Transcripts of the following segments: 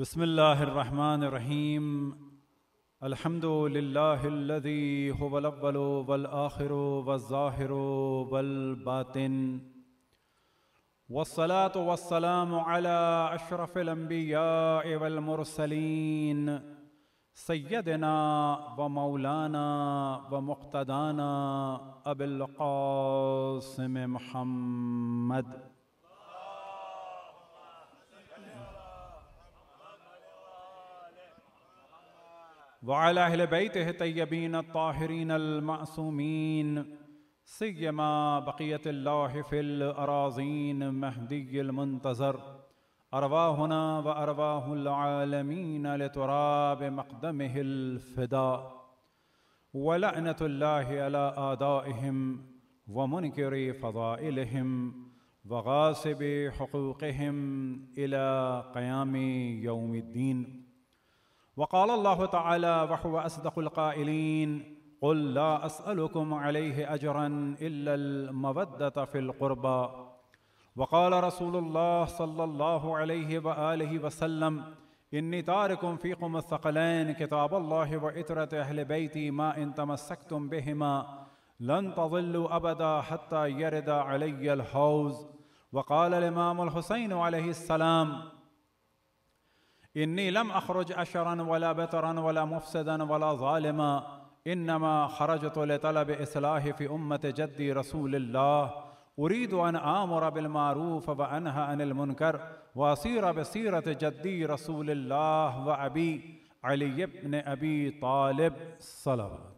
بسم الله الرحمن الرحيم الحمد لله الذي هو الاول والاخر والظاهر والباطن والصلاه والسلام على اشرف الانبياء والمرسلين سيدنا ومولانا ومقتدانا ابي القاسم محمد وعلى اهل بيته الطيبين الطاهرين المعصومين سيما بقيه الله في الاراضين مهدي المنتظر أرواهنا وأرواه العالمين لتراب مقدمه الفداء ولعنه الله على آدائهم ومنكر فضائلهم وغاصب حقوقهم الى قيام يوم الدين وقال الله تعالى وهو أصدق القائلين قل لا أسألكم عليه أجرا إلا المودة في القربى وقال رسول الله صلى الله عليه وآله وسلم إني تارك فيكم الثقلين كتاب الله وإترة أهل بيتي ما إن تمسكتم بهما لن تضلوا أبدا حتى يرد علي الحوز وقال الإمام الحسين عليه السلام إني لم أخرج أشرا ولا بترا ولا مفسدا ولا ظالما إنما خرجت لطلب إصلاح في أمة جدي رسول الله أريد أن آمر بالمعروف وأنهى عن المنكر وأصير بسيرة جدي رسول الله وأبي علي بن أبي طالب صلوات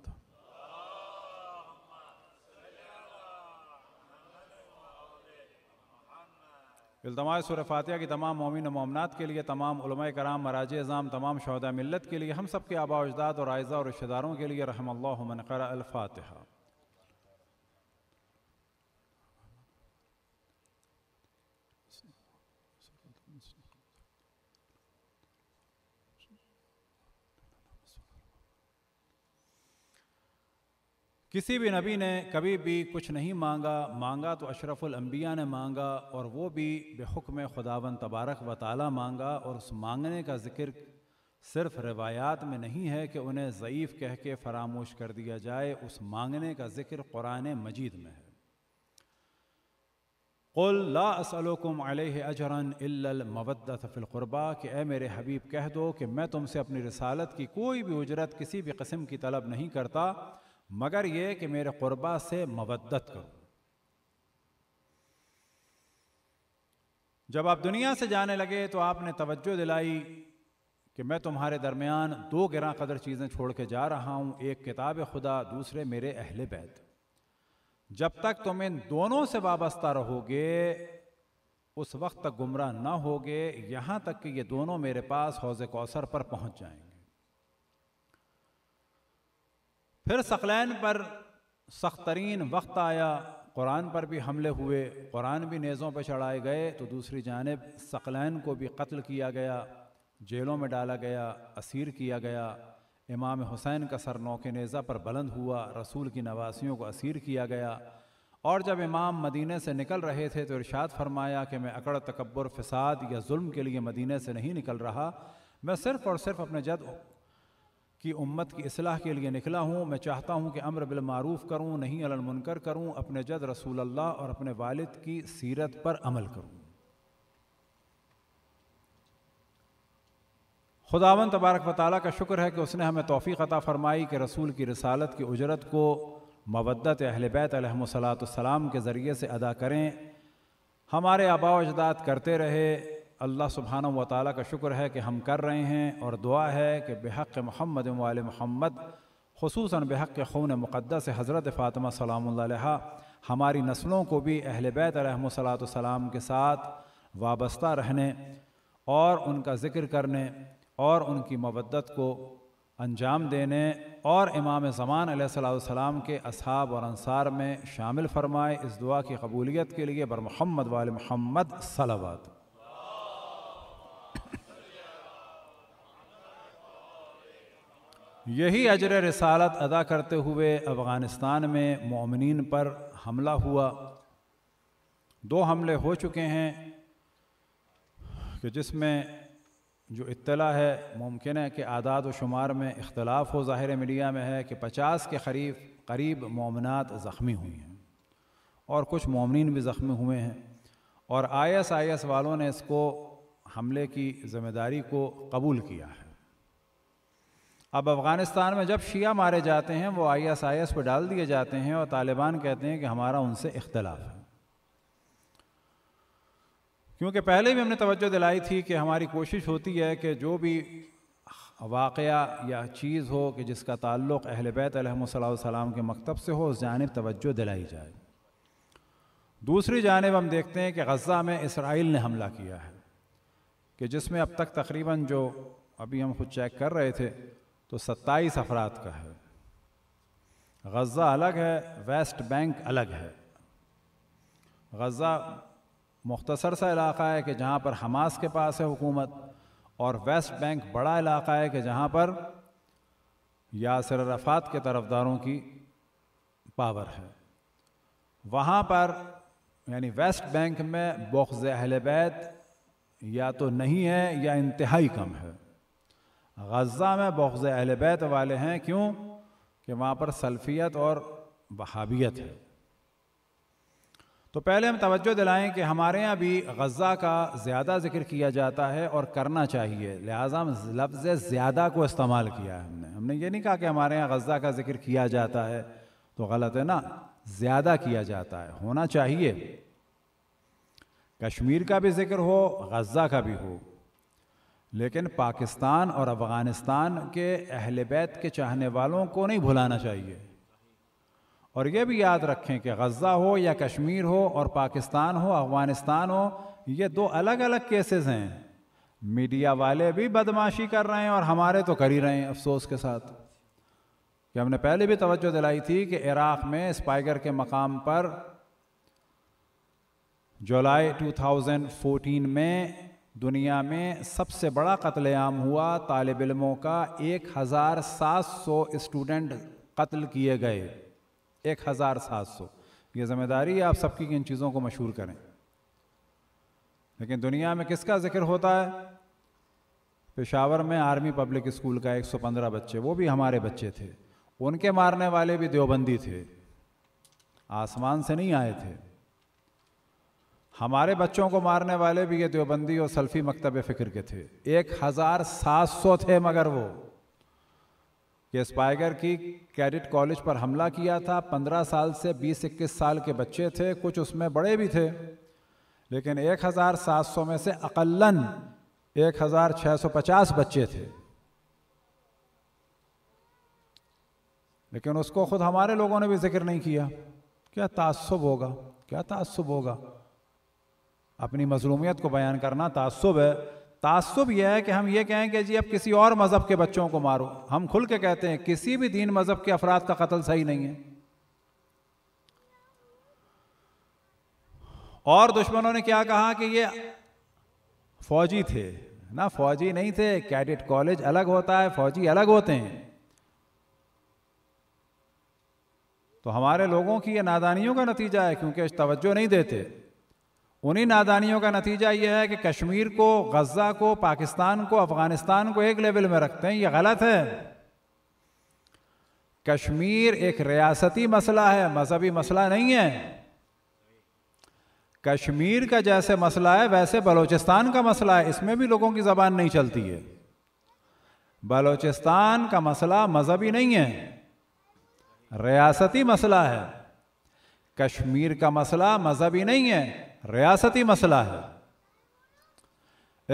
इल्तमास सुर फातिहा की तमाम मोमिन मोमनात के लिए तमाम कराम मराज अज़ाम तमाम शहदा मिलत के लिए हम सब के आबा अजदाद और आयज़ा और रिश्तेदारों के लिए रहमन कर किसी भी नबी ने कभी भी कुछ नहीं मांगा मांगा तो अशरफुल अम्बिया ने मांगा और वो भी बेहुक्म खुदावन तबारक व ताला मांगा और उस मांगने का ज़िक्र सिर्फ रवायात में नहीं है कि उन्हें ज़यीफ़ कह के फरामोश कर दिया जाए उस मांगने का ज़िक्र क़ुरान मजीद में है कुल लासलकुम अजरन मवदत फ़िलक़ुरबा कि ए मेरे हबीब कह दो कि मैं तुमसे अपनी रिसालत की कोई भी उजरत किसी भी कस्म की तलब नहीं करता मगर यह कि मेरे कुर्बा से मबदत करो जब आप दुनिया से जाने लगे तो आपने तवज्जो दिलाई कि मैं तुम्हारे दरमियान दो गिरा कदर चीज़ें छोड़ के जा रहा हूँ एक किताब खुदा दूसरे मेरे अहल बैत जब तक तुम इन दोनों से वाबस्ता रहोगे उस वक्त तक गुमराह ना होगे यहाँ तक कि ये दोनों मेरे पास हौज कौसर पर पहुँच जाएंगे फिर सकलैन पर सख्त तरीन वक्त आया कुरान पर भी हमले हुए कुरान भी नेज़ों पर चढ़ाए गए तो दूसरी जानब सकलैन को भी कत्ल किया गया जेलों में डाला गया असीर किया गया इमाम हुसैन का सर नौ के नेज़ा पर बुलंद हुआ रसूल की नवासियों को असीर किया गया और जब इमाम मदीने से निकल रहे थे तो इरशाद फरमाया कि मैं अकड़ तकबर फसाद या जुल्म के लिए मदीने से नहीं निकल रहा मैं सिर्फ़ और सिर्फ अपने जद कि उम्मत की असलाह के लिए निकला हूँ मैं चाहता हूँ कि अमर बिलमारूफ़ करूँ नहीं अलमुनकर करूँ अपने जद रसूल अल्लाह और अपने वालिद की सीरत पर अमल करूँ खुदावन तबारक वाली का शुक्र है कि उसने हमें तोफ़ी अता फ़रमाई कि रसूल की रसालत की उजरत को मवदत अहल बैत अलहमसलाम के ज़रिए से अदा करें हमारे आबा करते रहे अल्लाह सुबहान व ताली का शुक्र है कि हम कर रहे हैं और दुआ है कि बेहक महमद वाल महमद खसूस बेहक खून मुक़दस हज़रत फ़ातिमा सलाम हमारी नस्लों को भी अहल बैत रहमसलाम के साथ वाबस्ता रहने और उनका ज़िक्र करने और उनकी मवदत को अंजाम देने और इमाम ज़मान सलाम के असहाब और अनसार में शामिल फरमाए इस दुआ की कबूलीत के लिए बर महमद वाल महमद सलावात यही अजर रसालत अदा करते हुए अफ़गानिस्तान में ममिन पर हमला हुआ दो हमले हो चुके हैं कि जिसमें जो इत्तला है मुमकिन है कि आदाद व शुमार में इख्तलाफ हो ज़ाहिर मीडिया में है कि पचास के करीब करीब ममनात ज़ख्मी हुई हैं और कुछ ममिन भी ज़ख्मी हुए हैं और आई एस आई एस वालों ने इसको हमले की ज़िम्मेदारी को कबूल किया है अब अफ़गानिस्तान में जब शिया मारे जाते हैं वो आई एस आई एस पर डाल दिए जाते हैं और तालिबान कहते हैं कि हमारा उनसे इख्तलाफ है क्योंकि पहले भी हमने तवज्जो दिलाई थी कि हमारी कोशिश होती है कि जो भी वाक़ या चीज़ हो कि जिसका ताल्लुक़ अहल बैत के मकतब से हो उस जानब तवज्जो दिलाई जाए दूसरी जानब हम देखते हैं कि गज़ा में इसराइल ने हमला किया है कि जिसमें अब तक तकरीबन जो अभी हम खुद चेक कर रहे थे तो सत्ताईस अफराद का है गज़ा अलग है वेस्ट बैंक अलग है गज़ा मुख्तसर सा इलाका है कि जहाँ पर हमास के पास है हुकूमत और वेस्ट बैंक बड़ा इलाका है कि जहाँ पर यासर रफात के तरफदारों की पावर है वहाँ पर यानी वेस्ट बैंक में बख्ज़ अहल बैत या तो नहीं है या इंतहाई कम है गज़ा में बहुत अहल बैत वाले हैं क्यों कि वहाँ पर सल्फियत और बहावियत है तो पहले हम तवज्जो दिलाएं कि हमारे यहाँ भी गज़ा का ज़्यादा जिक्र किया जाता है और करना चाहिए लिहाजा हम लफ्ज़ ज़्यादा को इस्तेमाल किया है हमने हमने ये नहीं कहा कि हमारे यहाँ गज़ा का जिक्र किया जाता है तो गलत है ना ज़्यादा किया जाता है होना चाहिए कश्मीर का भी जिक्र हो गज़ा का भी हो लेकिन पाकिस्तान और अफ़गानिस्तान के अहल बैत के चाहने वालों को नहीं भुलाना चाहिए और ये भी याद रखें कि गज़ा हो या कश्मीर हो और पाकिस्तान हो अफ़गानिस्तान हो ये दो अलग अलग केसेस हैं मीडिया वाले भी बदमाशी कर रहे हैं और हमारे तो कर ही रहे हैं अफसोस के साथ कि हमने पहले भी तवज्जो दिलाई थी कि इराक़ में स्पाइगर के मकाम पर जुलाई 2014 में दुनिया में सबसे बड़ा कत्लेआम हुआ तालब इलमों का एक हज़ार सात सौ स्टूडेंट कत्ल किए गए एक हज़ार सात सौ ये ज़िम्मेदारी आप सबकी इन चीज़ों को मशहूर करें लेकिन दुनिया में किसका जिक्र होता है पेशावर में आर्मी पब्लिक स्कूल का 115 बच्चे वो भी हमारे बच्चे थे उनके मारने वाले भी देवबंदी थे आसमान से नहीं आए थे हमारे बच्चों को मारने वाले भी ये देवबंदी और सल्फी मकतब फ़िक्र के थे एक हज़ार सात सौ थे मगर वो ये स्पाइगर की कैडिट कॉलेज पर हमला किया था पंद्रह साल से बीस इक्कीस साल के बच्चे थे कुछ उसमें बड़े भी थे लेकिन एक हज़ार सात सौ में से अकलन एक हज़ार छः सौ पचास बच्चे थे लेकिन उसको ख़ुद हमारे लोगों ने भी जिक्र नहीं किया क्या तासुब होगा क्या तासुब होगा अपनी मजलूमियत को बयान करना तसब है तसब यह है कि हम ये कहें कि जी अब किसी और मज़हब के बच्चों को मारो हम खुल के कहते हैं किसी भी दीन मज़हब के अफराद का कत्ल सही नहीं है और दुश्मनों ने क्या कहा कि ये फौजी थे ना फौजी नहीं थे कैडेट कॉलेज अलग होता है फौजी अलग होते हैं तो हमारे लोगों की ये नादानियों का नतीजा है क्योंकि तवज्जो नहीं देते उन्हीं नादानियों का नतीजा यह है कि कश्मीर को गज़ा को पाकिस्तान को अफ़गानिस्तान को एक लेवल में रखते हैं यह गलत है कश्मीर एक रियासती मसला है मजहबी मसला नहीं है कश्मीर का जैसे मसला है वैसे बलूचिस्तान का मसला है इसमें भी लोगों की ज़बान नहीं चलती है बलूचिस्तान का मसला मजहबी नहीं है रियासती मसला है कश्मीर का मसला मजहबी नहीं है रियासती मसला है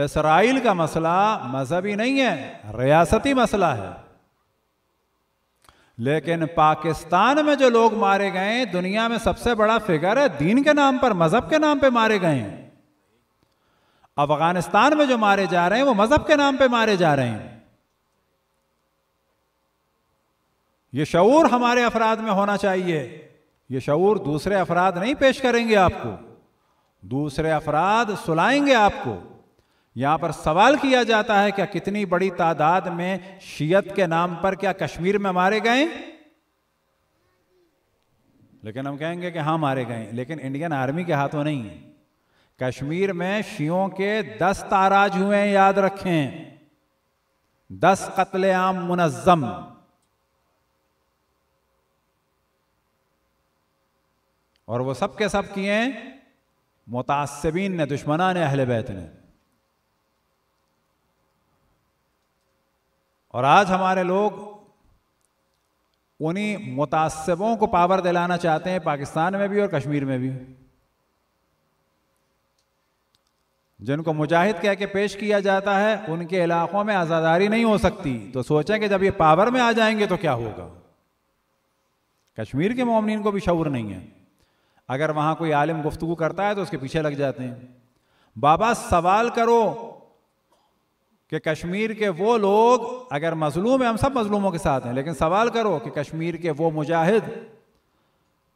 इसराइल का मसला मजहबी नहीं है रियासती मसला है लेकिन पाकिस्तान में जो लोग मारे गए दुनिया में सबसे बड़ा फिगर है दीन के नाम पर मजहब के नाम पे मारे गए हैं अफगानिस्तान में जो मारे जा रहे हैं वो मजहब के नाम पे मारे जा रहे हैं ये शूर हमारे अफराद में होना चाहिए ये शूर दूसरे अफराद नहीं पेश करेंगे आपको दूसरे अफराद सुलाएंगे आपको यहाँ पर सवाल किया जाता है क्या कितनी बड़ी तादाद में शीयत के नाम पर क्या कश्मीर में मारे गए लेकिन हम कहेंगे कि हाँ मारे गए लेकिन इंडियन आर्मी के हाथों नहीं है कश्मीर में शियों के दस ताराज हुए हैं याद रखें दस कत्लेआम मुनज़म और वो सब के सब किए हैं मुतासबिन ने दुश्मना ने अहल बैत ने और आज हमारे लोग उन्हीं मुतासबों को पावर दिलाना चाहते हैं पाकिस्तान में भी और कश्मीर में भी जिनको मुजाहिद कह के पेश किया जाता है उनके इलाकों में आज़ादारी नहीं हो सकती तो सोचें कि जब ये पावर में आ जाएंगे तो क्या होगा कश्मीर के मोमिन को भी शौर नहीं है अगर वहाँ कोई आलिम गुफ्तु करता है तो उसके पीछे लग जाते हैं बाबा सवाल करो कि कश्मीर के वो लोग अगर मजलूम हैं हम सब मजलूमों के साथ हैं लेकिन सवाल करो कि कश्मीर के वो मुजाहिद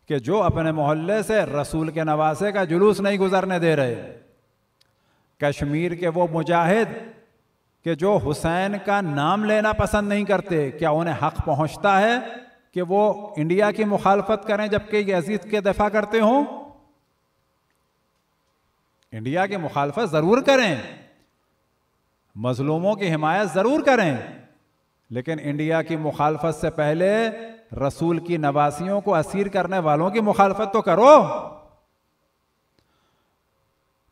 कि जो अपने मोहल्ले से रसूल के नवासे का जुलूस नहीं गुजरने दे रहे कश्मीर के वो मुजाहिद के जो हुसैन का नाम लेना पसंद नहीं करते क्या उन्हें हक पहुंचता है कि वो इंडिया की मुखालफत करें जबकि यजीद के दफा करते हों इंडिया की मुखालफत ज़रूर करें मजलूमों की हिमायत ज़रूर करें लेकिन इंडिया की मुखालफत से पहले रसूल की नवासियों को असीर करने वालों की मुखालफत तो करो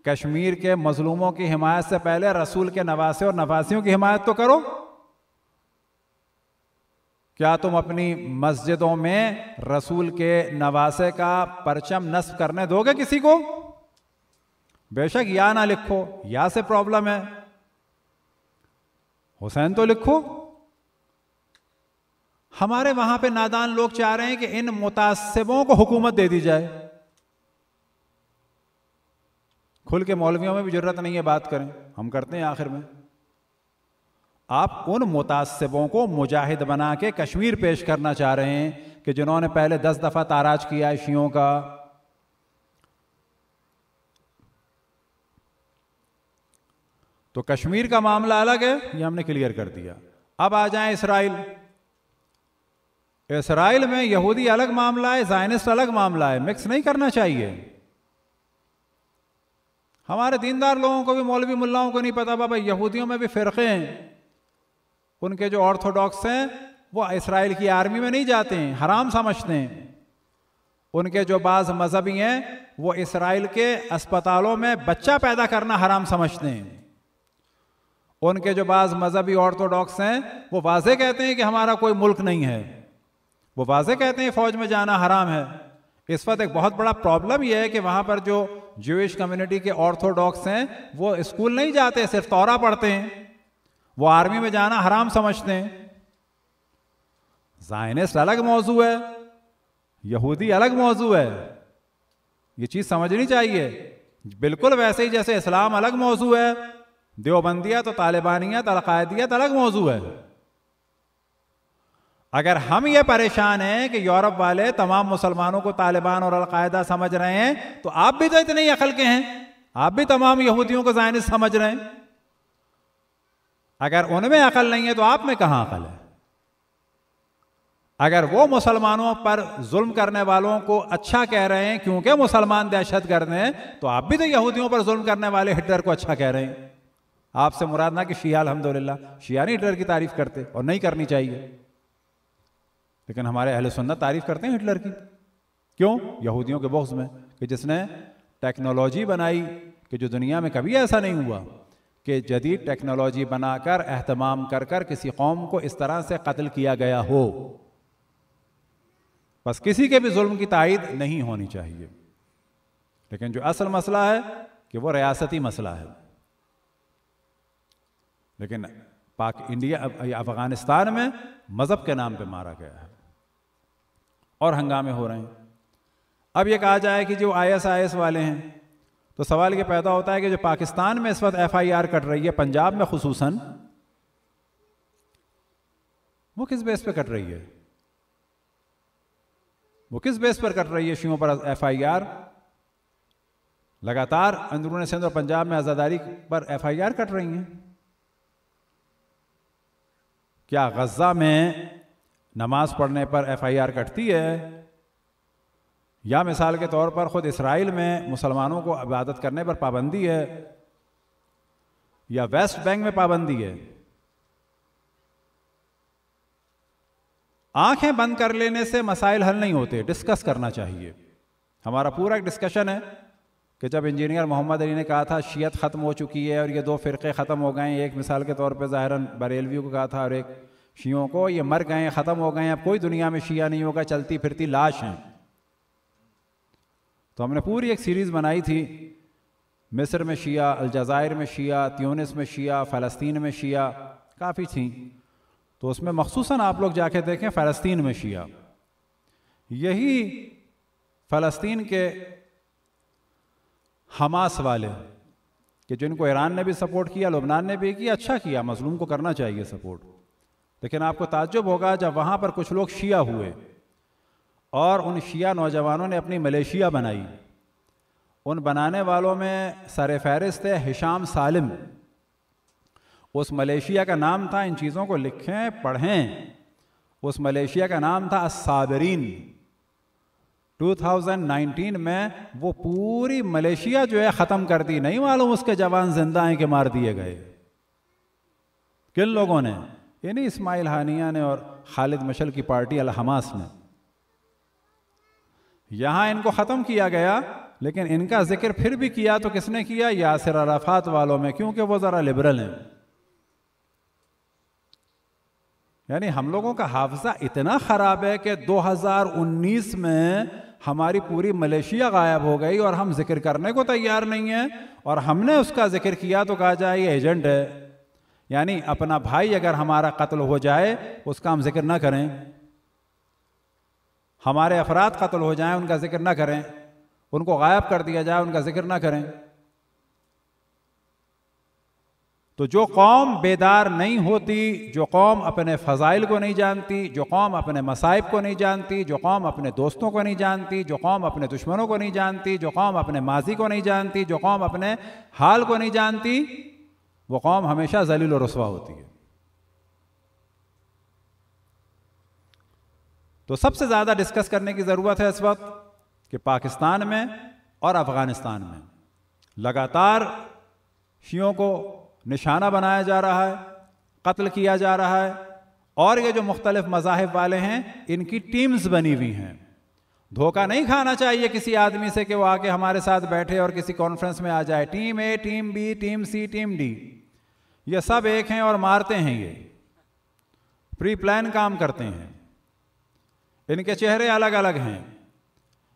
कश्मीर के मजलूमों की हिमायत से पहले रसूल के नवासे और नवासियों की हिमायत तो करो क्या तुम अपनी मस्जिदों में रसूल के नवासे का परचम नस्ब करने दोगे किसी को बेशक या ना लिखो या से प्रॉब्लम है हुसैन तो लिखो हमारे वहां पे नादान लोग चाह रहे हैं कि इन मुतासिबों को हुकूमत दे दी जाए खुल के मौलवियों में भी जरूरत नहीं है बात करें हम करते हैं आखिर में आप उन मुतासिबों को मुजाहिद बना के कश्मीर पेश करना चाह रहे हैं कि जिन्होंने पहले दस दफ़ा ताराज किया है शियों का तो कश्मीर का मामला अलग है ये हमने क्लियर कर दिया अब आ जाए इसराइल इसराइल में यहूदी अलग मामला है जायनिस्ट अलग मामला है मिक्स नहीं करना चाहिए हमारे दीनदार लोगों को भी मौलवी मुल्लाओं को नहीं पता बाबा यहूदियों में भी फ़िरक़े हैं उनके जो ऑर्थोडॉक्स हैं वो इसराइल की आर्मी में नहीं जाते हैं हराम समझते हैं उनके जो बाज मजहबी हैं वो इसराइल के अस्पतालों में बच्चा पैदा करना हराम समझते हैं उनके जो बाज मजहबी ऑर्थोडॉक्स हैं वो वाजे कहते हैं कि हमारा कोई मुल्क नहीं है वो वाजे कहते हैं फौज में जाना हराम है इस वक्त एक बहुत बड़ा प्रॉब्लम यह है कि वहां पर जो ज्यूश कम्युनिटी के ऑर्थोडॉक्स हैं वो स्कूल नहीं जाते सिर्फ तौरा पढ़ते हैं वो आर्मी में जाना हराम समझते हैं जायनिस्ट अलग मौजू है यहूदी अलग मौजू है ये चीज समझनी चाहिए बिल्कुल वैसे ही जैसे इस्लाम अलग मौजू है देवबंदिया तो तालिबानियत अलकायदियत तो अलग मौजू है अगर हम ये परेशान हैं कि यूरोप वाले तमाम मुसलमानों को तालिबान और अलकायदा समझ रहे हैं तो आप भी तो इतने ही अकल के हैं आप भी तमाम यहूदियों को जायनिस समझ रहे हैं अगर उनमें अकल नहीं है तो आप में कहाँ अकल है अगर वो मुसलमानों पर जुल्म करने वालों को अच्छा कह रहे हैं क्योंकि मुसलमान दहशत गर्द हैं तो आप भी तो यहूदियों पर जुल्म करने वाले हिटलर को अच्छा कह रहे हैं आपसे मुराद ना कि शिया अलहमदुल्ला शिया नहीं हिटलर की तारीफ करते और नहीं करनी चाहिए लेकिन हमारे अहल सुन्नत तारीफ करते हैं हिटलर की क्यों यहूदियों के बॉक्स में कि जिसने टेक्नोलॉजी बनाई कि जो दुनिया में कभी ऐसा नहीं हुआ कि जदीद टेक्नोलॉजी बनाकर अहतमाम कर कर किसी कौम को इस तरह से कत्ल किया गया हो बस किसी के भी जुल्म की तायद नहीं होनी चाहिए लेकिन जो असल मसला है कि वो रियासती मसला है लेकिन पाक इंडिया अफगानिस्तान में मज़हब के नाम पे मारा गया है और हंगामे हो रहे हैं अब ये कहा जाए कि जो आईएसआईएस वाले हैं तो सवाल ये पैदा होता है कि जो पाकिस्तान में इस वक्त एफआईआर कट रही है पंजाब में खसूस वो किस बेस पर कट रही है वो किस बेस पर कट रही है शियों पर एफआईआर लगातार अंदरून सिंध और पंजाब में आज़ादारी पर एफआईआर कट रही हैं क्या गजा में नमाज पढ़ने पर एफआईआर कटती है या मिसाल के तौर पर ख़ुद इसराइल में मुसलमानों को इबादत करने पर पाबंदी है या वेस्ट बैंक में पाबंदी है आंखें बंद कर लेने से मसाइल हल नहीं होते डिस्कस करना चाहिए हमारा पूरा एक डिस्कशन है कि जब इंजीनियर मोहम्मद अली ने कहा था शीयत ख़त्म हो चुकी है और ये दो फ़िरक़े ख़त्म हो गए एक मिसाल के तौर पर ज़ाहिरन बरेलवी को कहा था और एक शीयों को ये मर गए ख़त्म हो गए अब कोई दुनिया में शिया नहीं होगा चलती फिरती लाश हैं तो हमने पूरी एक सीरीज़ बनाई थी मिस्र में शिया अलजायर में शिया त्यूनिस में शिया फ़लस्तीन में शिया काफ़ी थी तो उसमें मखसूस आप लोग जाके देखें फ़लस्तीन में शिया यही फ़लस्तीन के हमास वाले कि जिनको ईरान ने भी सपोर्ट किया लुबनान ने भी किया अच्छा किया मजलूम को करना चाहिए सपोर्ट लेकिन आपको ताज्जुब होगा जब वहाँ पर कुछ लोग शिया हुए और उन शिया नौजवानों ने अपनी मलेशिया बनाई उन बनाने वालों में सर फहरिस्त है हिशाम सालिम उस मलेशिया का नाम था इन चीज़ों को लिखें पढ़ें उस मलेशिया का नाम था असाबरीन 2019 में वो पूरी मलेशिया जो है ख़त्म कर दी नहीं मालूम उसके जवान जिंदा हैं कि मार दिए गए किन लोगों ने यानी इस्माइल हानिया ने और खालिद मशल की पार्टी अलहमास ने यहां इनको ख़त्म किया गया लेकिन इनका जिक्र फिर भी किया तो किसने किया यासिर अराफात वालों में क्योंकि वो ज़रा लिबरल हैं यानी हम लोगों का हाफजा इतना ख़राब है कि 2019 में हमारी पूरी मलेशिया गायब हो गई और हम जिक्र करने को तैयार नहीं है और हमने उसका जिक्र किया तो कहा जाए ये एजेंट है यानी अपना भाई अगर हमारा कत्ल हो जाए उसका हम जिक्र ना करें हमारे अफराद कत्ल हो जाएं उनका जिक्र ना करें उनको गायब कर दिया जाए उनका जिक्र ना करें तो जो कौम बेदार नहीं होती जो कौम अपने फ़ज़ाइल को नहीं जानती जो कौम अपने मसाइब को नहीं जानती जो कौम अपने दोस्तों को नहीं जानती जो कौम अपने दुश्मनों को नहीं जानती जो कौम अपने माजी को नहीं जानती जो कौम अपने हाल को नहीं जानती वो कौम हमेशा जलील रसवा होती है तो सबसे ज़्यादा डिस्कस करने की ज़रूरत है इस वक्त कि पाकिस्तान में और अफगानिस्तान में लगातार शियों को निशाना बनाया जा रहा है कत्ल किया जा रहा है और ये जो मुख्तलिफ मजाहब वाले हैं इनकी टीम्स बनी हुई हैं धोखा नहीं खाना चाहिए किसी आदमी से कि वो आके हमारे साथ बैठे और किसी कॉन्फ्रेंस में आ जाए team A team B team C team D ये सब एक हैं और मारते हैं ये प्री प्लान काम करते हैं इनके चेहरे अलग अलग हैं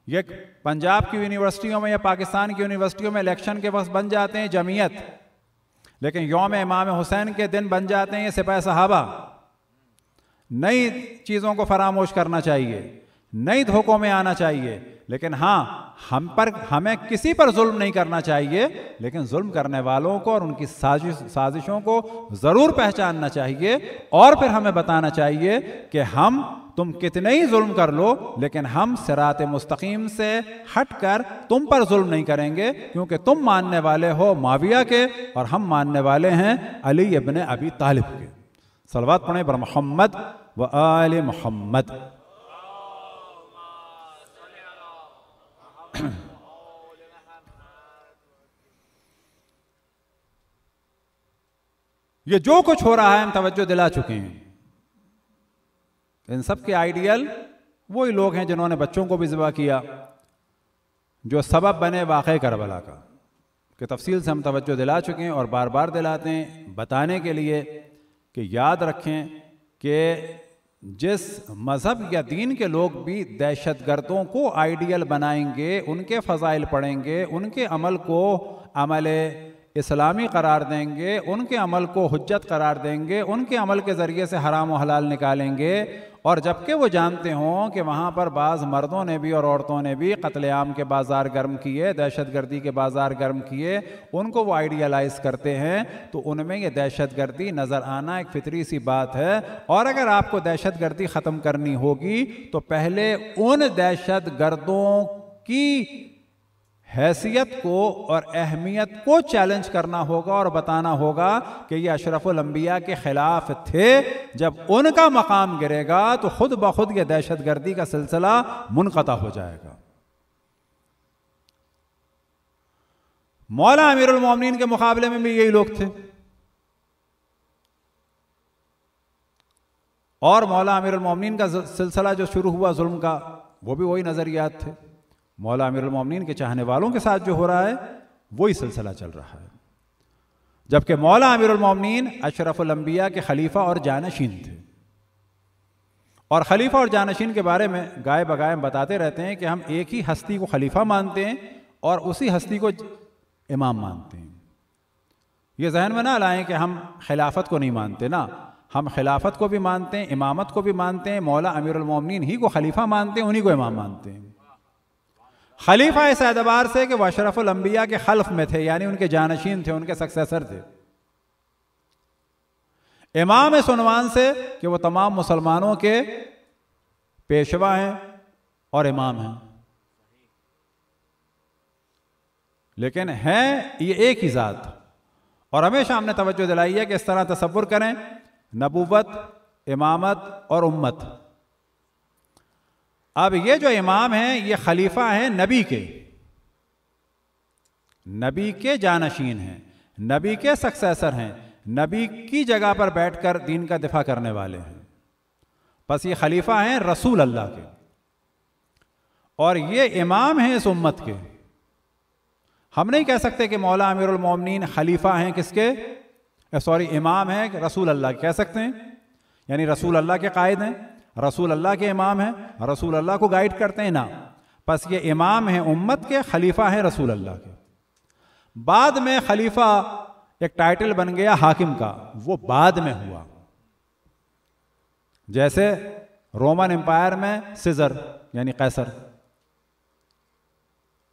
ये पंजाब की यूनिवर्सिटियों में या पाकिस्तान की यूनिवर्सिटियों में इलेक्शन के वक्त बन जाते हैं जमीयत लेकिन योम इमाम हुसैन के दिन बन जाते हैं सिपाही सहाबा नई चीज़ों को फरामोश करना चाहिए नई धोखों में आना चाहिए लेकिन हाँ हम पर हमें किसी पर जुल्म नहीं करना चाहिए लेकिन जुल्म करने वालों को और उनकी साजिश साजिशों को ज़रूर पहचानना चाहिए और फिर हमें बताना चाहिए कि हम तुम कितने ही जुल्म कर लो लेकिन हम सिरात मुस्तकीम से हटकर तुम पर जुल्म नहीं करेंगे क्योंकि तुम मानने वाले हो माविया के और हम मानने वाले हैं अली अबन अबी तालिब के सलवात पढ़े पर मोहम्मद व आल मोहम्मद ये जो कुछ हो रहा है हम तवज्जो दिला चुके हैं इन सब के आइडियल वही लोग हैं जिन्होंने बच्चों को भी ज़बा किया जो सबब बने वाक़ करबला का कि तफसील से हम तवज्जो दिला चुके हैं और बार बार दिलाते हैं बताने के लिए कि याद रखें कि जिस मज़हब या दीन के लोग भी दहशत गर्दों को आइडियल बनाएंगे उनके फ़जाइल पढ़ेंगे उनके अमल को अमल इस्लामी करार देंगे उनके अमल को हजत करार देंगे उनके अमल के ज़रिए से हराम हलाल निकालेंगे और जबकि वो जानते हों कि वहाँ पर बाज़ मर्दों ने भी और औरतों ने भी कत्लेआम के बाज़ार गर्म किए दहशत गर्दी के बाज़ार गर्म किए उनको वो आइडियलाइज़ करते हैं तो उनमें ये दहशत गर्दी नज़र आना एक फितरी सी बात है और अगर आपको दहशत गर्दी ख़त्म करनी होगी तो पहले उन दहशत गर्दों की हैसियत को और अहमियत को चैलेंज करना होगा और बताना होगा कि ये अशरफुलंबिया के खिलाफ थे जब उनका मकाम गिरेगा तो खुद ब खुद यह दहशत गर्दी का सिलसिला मुनकता हो जाएगा मौला अमीरमिन के मुकाबले में भी यही लोग थे और मौला अमीरमिन का सिलसिला जो शुरू हुआ जुल्म का वो भी वही नज़रियात थे मौला अमीरमिन के चाहने वालों के साथ जो हो रहा है वही सिलसिला चल रहा है जबकि मौला अमीरमिन अशरफुलम्बिया के खलीफा और जानशीन थे और खलीफा और जानशीन के बारे में गाय बगाए बताते रहते हैं कि हम एक ही हस्ती को खलीफा मानते हैं और उसी हस्ती को इमाम मानते हैं ये जहन में ना लाएं कि हम खिलाफत को नहीं मानते ना हम खिलाफत को भी मानते हैं इमामत को भी मानते हैं मौला अमीरमिन ही को खलीफा मानते हैं उन्हीं को इमाम मानते हैं खलीफा इस एतबार से कि अशरफुलंबिया के हल्फ में थे यानी उनके जानशीन थे उनके सक्सेसर थे इमाम इस उनवान से कि वह तमाम मुसलमानों के पेशवा हैं और इमाम हैं लेकिन हैं ये एक ही ज़ात और हमेशा हमने तवज्जो दिलाई है कि इस तरह तस्वुर करें नबूवत इमामत और उम्मत अब ये जो इमाम हैं ये खलीफा हैं नबी के नबी के जानशीन हैं नबी के सक्सेसर हैं नबी की जगह पर बैठकर दीन का दिफा करने वाले हैं बस ये खलीफा हैं रसूल अल्लाह के और ये इमाम हैं इस उम्मत के हम नहीं कह सकते कि मौला अमीरमिन खलीफा हैं किसके सॉरी इमाम हैं रसूल अल्लाह कह सकते हैं यानी रसूल अल्लाह के कायद हैं रसूल अल्लाह के इमाम हैं रसूल अल्लाह को गाइड करते हैं ना बस ये इमाम हैं उम्मत के खलीफा हैं रसूल अल्लाह के बाद में खलीफा एक टाइटल बन गया हाकिम का वो बाद में हुआ जैसे रोमन एम्पायर में सिजर यानी कैसर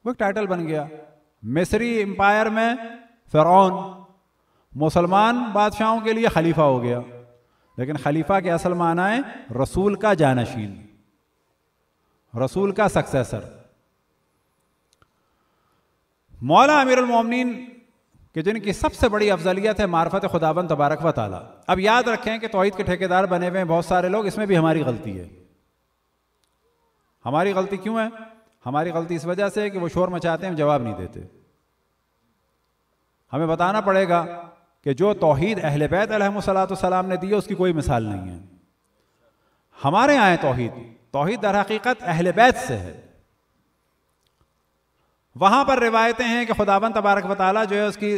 वो एक टाइटल बन गया मिस्री एम्पायर में फिरौन मुसलमान बादशाहों के लिए खलीफा हो गया लेकिन खलीफा के असल माना है रसूल का जानशीन रसूल का सक्सेसर मौला अमीर उलमिन के जिनकी सबसे बड़ी अफजलियत है मार्फत खुदाबन तबारक व ताली अब याद रखें कि तोहद के ठेकेदार बने हुए हैं बहुत सारे लोग इसमें भी हमारी गलती है हमारी गलती क्यों है हमारी गलती इस वजह से है कि वो शोर मचाते हैं हम जवाब नहीं देते हमें बताना पड़ेगा कि जो तोहद अहल बैत सलाम ने दी है उसकी कोई मिसाल नहीं है हमारे यहाँ है तोहद तोहद दर हकीकत अहल बैत से है वहाँ पर रिवायतें हैं कि खुदाबंद तबारक वाली जो है उसकी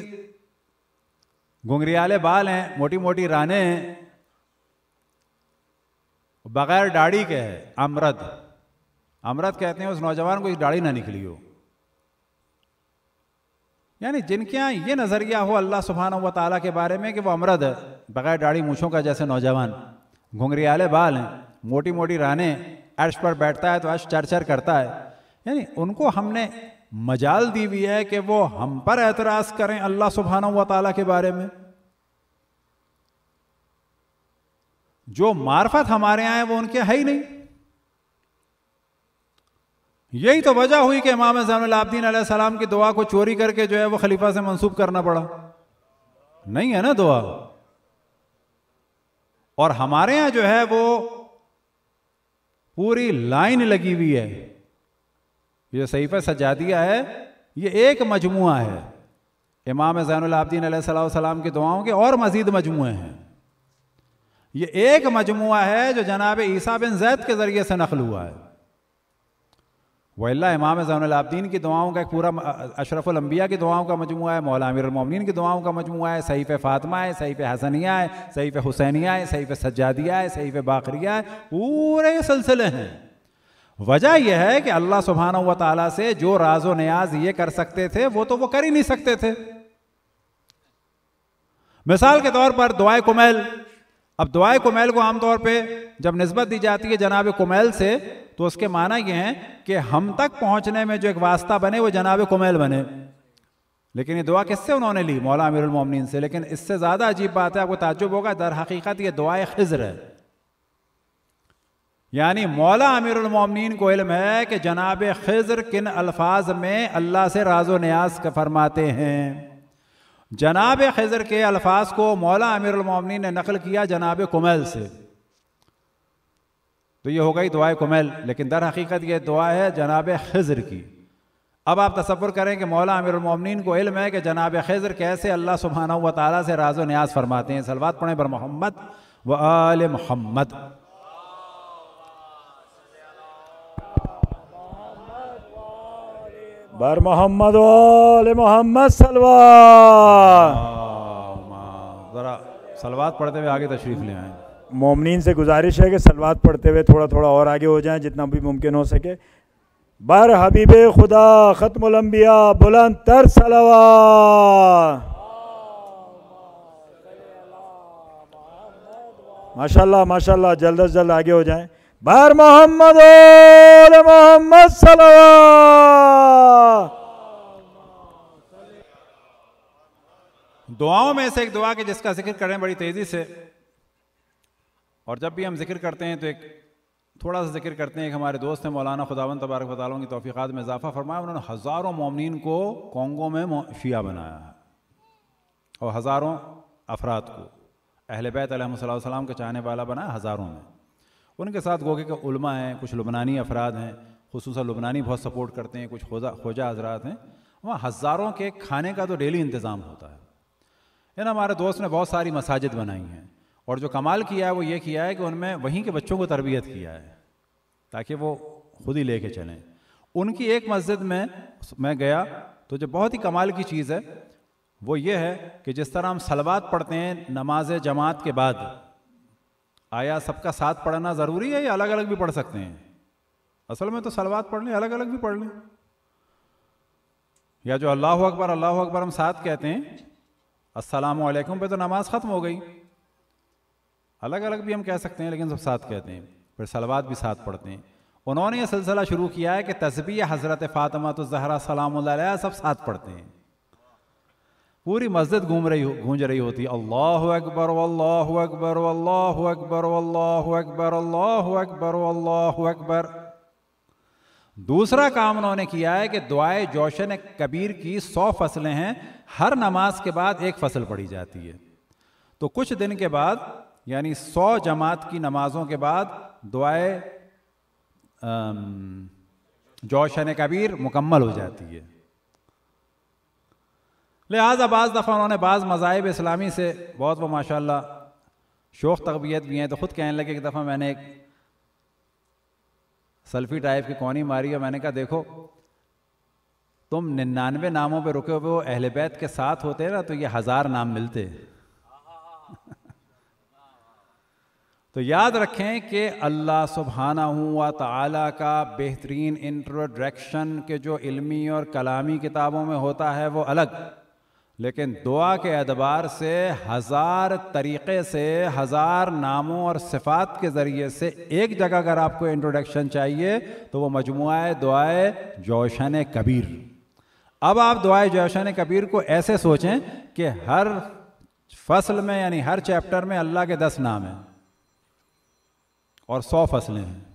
घुंगरियाले बाल हैं मोटी मोटी राने हैं बगैर दाढ़ी के है अमृत अमृत कहते हैं उस नौजवान को दाढ़ी ना निकली हो यानी जिनके यहाँ ये नज़रिया हो अल्लाह सुबहान व ताली के बारे में कि वो अमरद बगैर दाढ़ी मूछों का जैसे नौजवान घुंघरियाले बाल हैं मोटी मोटी राने अर्श पर बैठता है तो अर्श चर चर करता है यानी उनको हमने मजाल दी हुई है कि वो हम पर एतराज़ करें अल्लाह सुबहान व ताली के बारे में जो मार्फत हमारे यहाँ है वो उनके है ही नहीं यही तो वजह हुई कि इमाम जैनलाब्दीन सलाम की दुआ को चोरी करके जो है वो खलीफा से मंसूब करना पड़ा नहीं है ना दुआ और हमारे यहां जो है वो पूरी लाइन लगी हुई है ये सजा सजादिया है ये एक मजमु है इमाम आब्दीन सलाम की दुआओं के और मजीद मजमु हैं ये एक मजमु है जो जनाब ईसा बिन जैद के ज़रिए से नकल हुआ है वल्ला इमाम ज़ैनलाब्दीन की दुआओं का एक पूरा अशरफुलम्बिया की दुआओं का मजमू है मौला अमीरमिन की दुआओं का मजमू है सईफ़ फ़ातमा है सईफ़ हसनिया है सईफ़ हुसैनिया है सईफ़ सज्जादिया है सईफ़ बाकरिया है पूरे सिलसिले हैं वजह यह है कि अल्लाह सुबहाना व ताली से जो राजो न्याज ये कर सकते थे वो तो वो कर ही नहीं सकते थे मिसाल के तौर पर दुआ कुमैल अब दुआए कुमैल को आमतौर पे जब नस्बत दी जाती है जनाब कुमैल से तो उसके माना ये हैं कि हम तक पहुंचने में जो एक वास्ता बने वो जनाब कुमैल बने लेकिन ये दुआ किससे उन्होंने ली मौला अमीरमिन से लेकिन इससे ज़्यादा अजीब बात है आपको ताजुब होगा दर हकीकत ये दुआ खजर है यानी मौला अमीरमिन को इलम है कि जनाब खजर किन अल्फाज में अल्लाह से राजो न्याज फरमाते हैं जनाब खजर के अल्फाज को मौला अमीरमिन ने नकल किया जनाब कुमैल से तो ये हो गई दुआ कुमैल लेकिन दर हकीकत ये दुआ है जनाब खजर की अब आप तस्वुर करें कि मौला अमीरमिन को इल्म है कि जनाब खजर कैसे अल्लाह सुबहाना व से राजो न्याज फरमाते हैं सलवा पढ़े बर मोहम्मद व आल मोहम्मद बर मोहम्मद मोहम्मद ज़रा सलवार पढ़ते हुए आगे तशरीफ़ ले आए मोमिन से गुजारिश है कि सलवार पढ़ते हुए थोड़ा थोड़ा और आगे हो जाए जितना भी मुमकिन हो सके बर हबीब खुदा लंबिया बुलंद तर सलवा माशाल्लाह माशाल्लाह जल्द अज जल्द आगे हो जाए बर मोहम्मद मोहम्मद सलवा दुआओं में से एक दुआ के जिसका जिक्र करें बड़ी तेजी से और जब भी हम जिक्र करते हैं तो एक थोड़ा सा जिक्र करते हैं एक हमारे दोस्त हैं मौलाना खुदावन तबारक वालों की तोफ़ीक़ात में इजाफा फरमाया उन्होंने हज़ारों ममिन को कोंगो में शिया बनाया है और हज़ारों अफराद को अहल बैत सलाम के चाहने वाला बनाया हज़ारों में उनके साथ गोगे के उलमा हैं कुछ लुबनानी अफराद हैं खसूस लुबनानी बहुत सपोर्ट करते हैं कुछ खोजा होजा हजरात हैं वहाँ हज़ारों के खाने का तो डेली इंतज़ाम होता है ये ना हमारे दोस्त ने बहुत सारी मसाजिद बनाई हैं और जो कमाल किया है वो ये किया है कि उनमें वहीं के बच्चों को तरबियत किया है ताकि वो खुद ही लेके चलें उनकी एक मस्जिद में मैं गया तो जो बहुत ही कमाल की चीज़ है वो ये है कि जिस तरह हम सलवात पढ़ते हैं नमाज जमात के बाद आया सबका साथ पढ़ना ज़रूरी है या अलग अलग भी पढ़ सकते हैं असल में तो सलवात पढ़ लें अलग अलग भी पढ़ लें या जो अल्लाह अकबर अल्लाह अकबर हम साथ कहते हैं असलकम पे तो नमाज ख़त्म हो गई अलग अलग भी हम कह सकते हैं लेकिन सब साथ कहते हैं फिर सलवात भी साथ पढ़ते हैं उन्होंने ये सिलसिला शुरू किया है कि तस्बी हज़रत फ़ातिमा तो जहरा सलाम सब साथ पढ़ते हैं पूरी मस्जिद घूम रही गूंज रही होती अल्लाह अकबर अल्लाह अकबर अल्लाह अकबर अल्लाह अकबर अल्लाह अकबर अल्लाह अकबर दूसरा काम उन्होंने किया है कि दुआए जोशन कबीर की सौ फसलें हैं हर नमाज के बाद एक फसल पढ़ी जाती है तो कुछ दिन के बाद यानी सौ जमात की नमाजों के बाद दुआए जोशन कबीर मुकम्मल हो जाती है लिहाजा बाज़ दफ़ा उन्होंने बाज़ मज़ाहब इस्लामी से बहुत वो माशाल्लाह शोख तकबीयत भी हैं तो ख़ुद कहने लगे एक दफ़ा मैंने एक सल्फी टाइप की कौनी मारी है मैंने कहा देखो तुम निन्यानवे नामों पे रुके हुए हो अहल बैत के साथ होते ना तो ये हजार नाम मिलते तो याद रखें कि अल्लाह सुबहाना हुआ ताला का बेहतरीन इंट्रोडक्शन के जो इल्मी और कलामी किताबों में होता है वो अलग लेकिन दुआ के अदबार से हज़ार तरीक़े से हज़ार नामों और सिफात के ज़रिए से एक जगह अगर आपको इंट्रोडक्शन चाहिए तो वो मजमु दुआए जोशन कबीर अब आप दुआए जोशन कबीर को ऐसे सोचें कि हर फसल में यानी हर चैप्टर में अल्लाह के दस नाम हैं और सौ फसलें हैं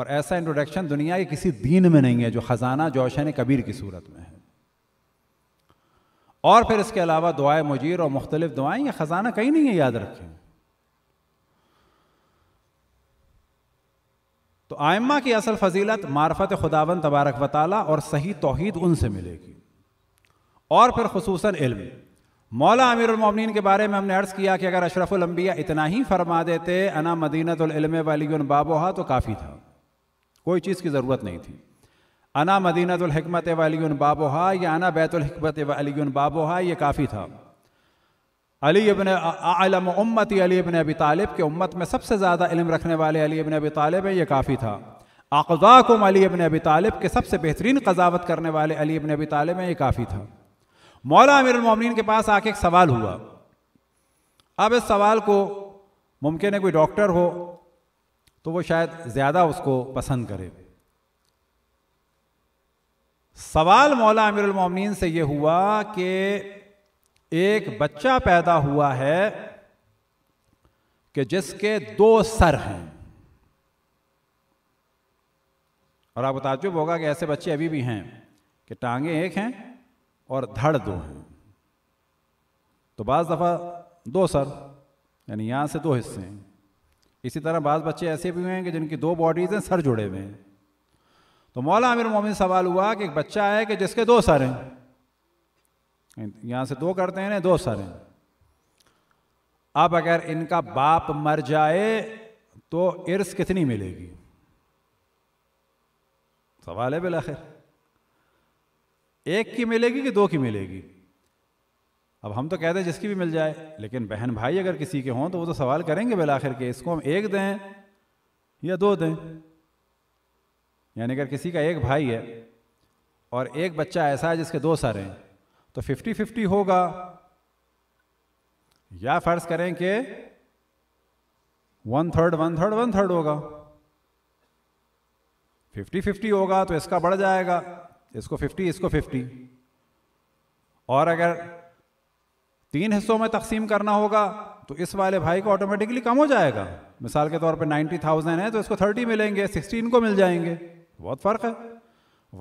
और ऐसा इंट्रोडक्शन दुनिया के किसी दीन में नहीं है जो ख़जाना जोशन कबीर की सूरत में है और फिर इसके अलावा दुआए मुजीर और मुख्तलिफ दुआएं यह ख़जाना कहीं नहीं है याद रखें तो आयमा की असल फजीलत मार्फत खुदावन तबारक वाल और सही तोहद उनसे मिलेगी और फिर खसूस इल्म मौला उमिन के बारे में हमने अर्ज़ किया कि अगर अशरफुलम्बिया इतना ही फरमा देते अना मदीनतम वाली बाबोहा तो काफ़ी था कोई चीज़ की ज़रूरत नहीं थी अना मदीनातुलहकमत वलीन बाबोहा या अना बैतुलहमत वलीन बाबोहा ये काफ़ी था अली इबन आलम उम्मत अली इबन अबी तालिब के उम्मत में सबसे ज़्यादा इलम रखने वाले अली इबन अबी तालिब है ये काफ़ी था आकदाकुम अली इबन अबी तालिब के सबसे बेहतरीन कजावत करने वाले अली इबन अबी तालिब है ये काफ़ी था मौला अमीरमिन के पास आके एक सवाल हुआ अब इस सवाल को मुमकिन है कोई डॉक्टर हो तो वो शायद ज़्यादा उसको पसंद करे सवाल मौला अमीरमिन से यह हुआ कि एक बच्चा पैदा हुआ है कि जिसके दो सर हैं और आपको ताजुब होगा कि ऐसे बच्चे अभी भी हैं कि टांगे एक हैं और धड़ दो हैं तो बाज़ दफ़ा दो सर यानी यहाँ से दो हिस्से हैं इसी तरह बाज़ बच्चे ऐसे भी हैं कि जिनकी दो बॉडीज़ हैं सर जुड़े हुए हैं तो मौला आमिर मोमिन सवाल हुआ कि एक बच्चा है कि जिसके दो सर हैं यहाँ से दो करते हैं ना दो सर हैं अब अगर इनका बाप मर जाए तो इर्स कितनी मिलेगी सवाल है बिलाखिर एक की मिलेगी कि दो की मिलेगी अब हम तो कहते हैं जिसकी भी मिल जाए लेकिन बहन भाई अगर किसी के हों तो वो तो सवाल करेंगे बिलाखिर के इसको हम एक दें या दो दें यानी अगर किसी का एक भाई है और एक बच्चा ऐसा है जिसके दो सर हैं तो फिफ्टी फिफ्टी होगा या फर्ज करें कि one third one third one third होगा फिफ्टी फिफ्टी होगा तो इसका बढ़ जाएगा इसको फिफ्टी इसको फिफ्टी और अगर तीन हिस्सों में तकसीम करना होगा तो इस वाले भाई को ऑटोमेटिकली कम हो जाएगा मिसाल के तौर पे नाइन्टी थाउजेंड है तो इसको थर्टी मिलेंगे सिक्सटीन को मिल जाएंगे बहुत फ़र्क है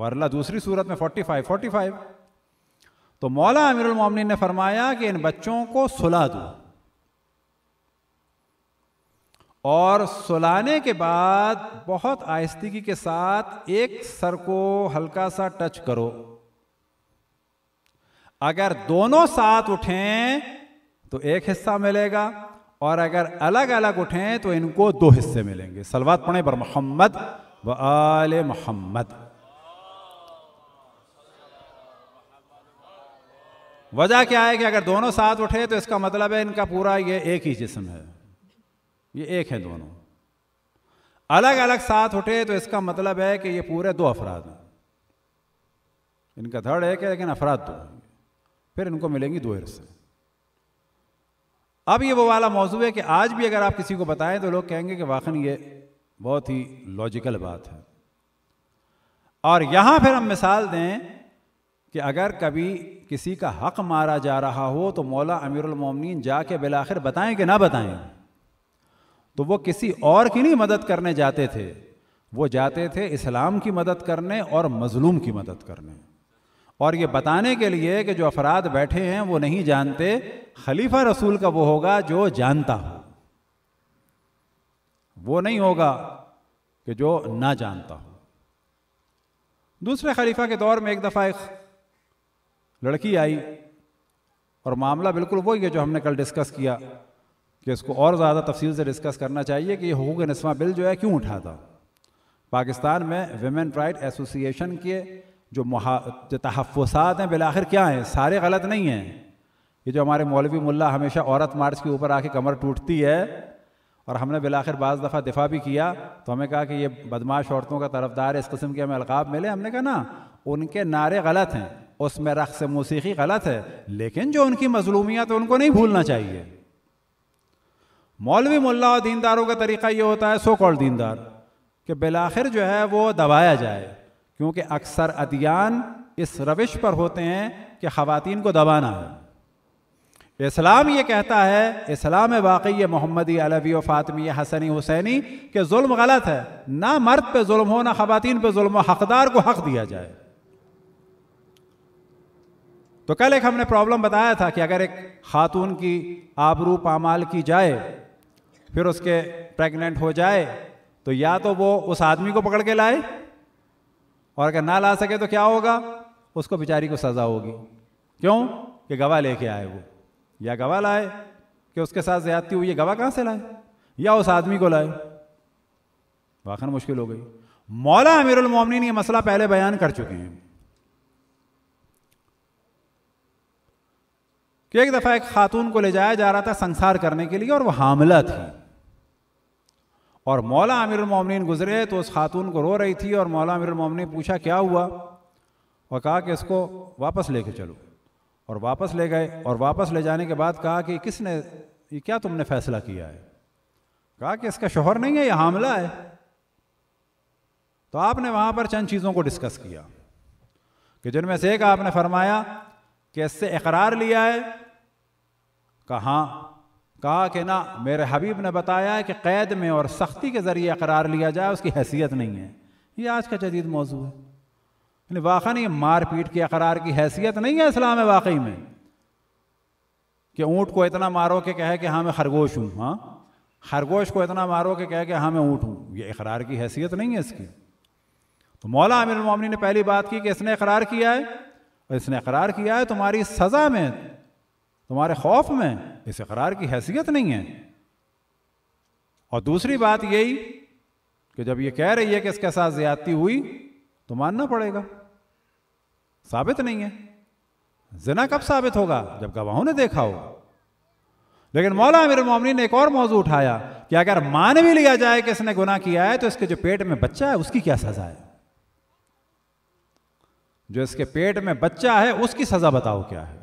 वरला दूसरी सूरत में 45 45 तो मौला अमीरुल मोमिन ने फरमाया कि इन बच्चों को सुला दो और सुलाने के बाद बहुत आहिस्तगी के साथ एक सर को हल्का सा टच करो अगर दोनों साथ उठें तो एक हिस्सा मिलेगा और अगर अलग अलग उठें तो इनको दो हिस्से मिलेंगे सलवात पढ़े बर मोहम्मद व आल मोहम्मद वजह क्या है कि अगर दोनों साथ उठे तो इसका मतलब है इनका पूरा ये एक ही जिस्म है ये एक है दोनों अलग अलग साथ उठे तो इसका मतलब है कि ये पूरे दो अफराद हैं इनका धड़ एक है लेकिन अफराद दो फिर इनको मिलेंगी दो हिस्से अब ये वो वाला मौजू है कि आज भी अगर आप किसी को बताएं तो लोग कहेंगे कि वाखन ये बहुत ही लॉजिकल बात है और यहां फिर हम मिसाल दें कि अगर कभी किसी का हक मारा जा रहा हो तो मौला अमीरुल मोमिनीन जाके आखिर बताएं कि ना बताएं तो वो किसी और की नहीं मदद करने जाते थे वो जाते थे इस्लाम की मदद करने और मजलूम की मदद करने और ये बताने के लिए कि जो अफराद बैठे हैं वो नहीं जानते खलीफा रसूल का वो होगा जो जानता हो वो नहीं होगा कि जो ना जानता हो दूसरे खलीफा के दौर में एक दफ़ा एक लड़की आई और मामला बिल्कुल वही है जो हमने कल डिस्कस किया कि इसको और ज़्यादा तफसील से डिस्कस करना चाहिए कि ये हकूक नस्वा बिल जो है क्यों उठाता पाकिस्तान में वेमेन राइट एसोसिएशन के जो जो तहफ़ात हैं आखिर क्या हैं सारे गलत नहीं हैं ये जो हमारे मौलवी मुल्ला हमेशा औरत मार्च के ऊपर आके कमर टूटती है और हमने बिलाखिर बाज़ दफ़ा दिफा भी किया तो हमें कहा कि ये बदमाश औरतों का तरफदार इस कस्म के हमें अलकाब मिले हमने कहा ना उनके नारे गलत हैं उसमें से मौसीकी गलत है लेकिन जो उनकी मजलूमियात है उनको नहीं भूलना चाहिए मौलवी मुल्ला और दीनदारों का तरीका ये होता है सो कॉल दीनदार कि बिलाखिर जो है वो दबाया जाए क्योंकि अक्सर अदियान इस रविश पर होते हैं कि ख़वान को दबाना है इस्लाम ये कहता है इस्लाम वाकई मोहम्मदी अलवी व फातमी हसनी हुसैनी के जुल्म गलत है ना मर्द पे जुल्म हो ना ख़वान पे जुल्म हो हकदार को हक दिया जाए तो कल एक हमने प्रॉब्लम बताया था कि अगर एक खातून की आबरू पामाल की जाए फिर उसके प्रेग्नेंट हो जाए तो या तो वो उस आदमी को पकड़ के लाए और अगर ना ला सके तो क्या होगा उसको बेचारी को सज़ा होगी क्यों कि गवाह लेके आए वो या गवाह लाए कि उसके साथ ज्यादती हुई है गवाह कहाँ से लाए या उस आदमी को लाए वाखन मुश्किल हो गई मौला अमीरुल मोमिनीन ये मसला पहले बयान कर चुके हैं कि एक दफ़ा एक खातून को ले जाया जा रहा था संसार करने के लिए और वह हामला थी और मौला अमीर मोमिन गुजरे तो उस खातून को रो रही थी और मौला अमीर मोमिन पूछा क्या हुआ और कहा कि इसको वापस लेके चलो और वापस ले गए और वापस ले जाने के बाद कहा कि किसने ये क्या तुमने फैसला किया है कहा कि इसका शोहर नहीं है यह हामला है तो आपने वहाँ पर चंद चीज़ों को डिस्कस किया कि जिनमें से एक आपने फरमाया कि इससे इकरार लिया है कहा हाँ। कहा कि ना मेरे हबीब ने बताया है कि कैद में और सख्ती के ज़रिए इकरार लिया जाए उसकी हैसियत नहीं है ये आज का जदीद मौजू है यानी वाक़ा नहीं मारपीट के अकरार की हैसियत नहीं है इस्लाम में वाकई में कि ऊँट को इतना मारो कि कहे कि हाँ मैं खरगोश हूँ हाँ खरगोश को इतना मारो कि कहे कि हाँ मैं ऊँट हूँ ये इकरार की हैसियत नहीं है इसकी तो मौला आमिर मामनी ने पहली बात की कि इसने इकरार किया है और इसने इकरार किया है तुम्हारी सज़ा में तुम्हारे खौफ में इस इकरार की हैसियत नहीं है और दूसरी बात यही कि जब ये कह रही है कि इसके साथ ज़्यादती हुई तो मानना पड़ेगा साबित नहीं है जिना कब साबित होगा जब गवाहों ने देखा हो लेकिन मौला अमीर मोमिन ने एक और मौजू उठाया कि अगर मान भी लिया जाए कि इसने गुना किया है तो इसके जो पेट में बच्चा है उसकी क्या सजा है जो इसके पेट में बच्चा है उसकी सजा बताओ क्या है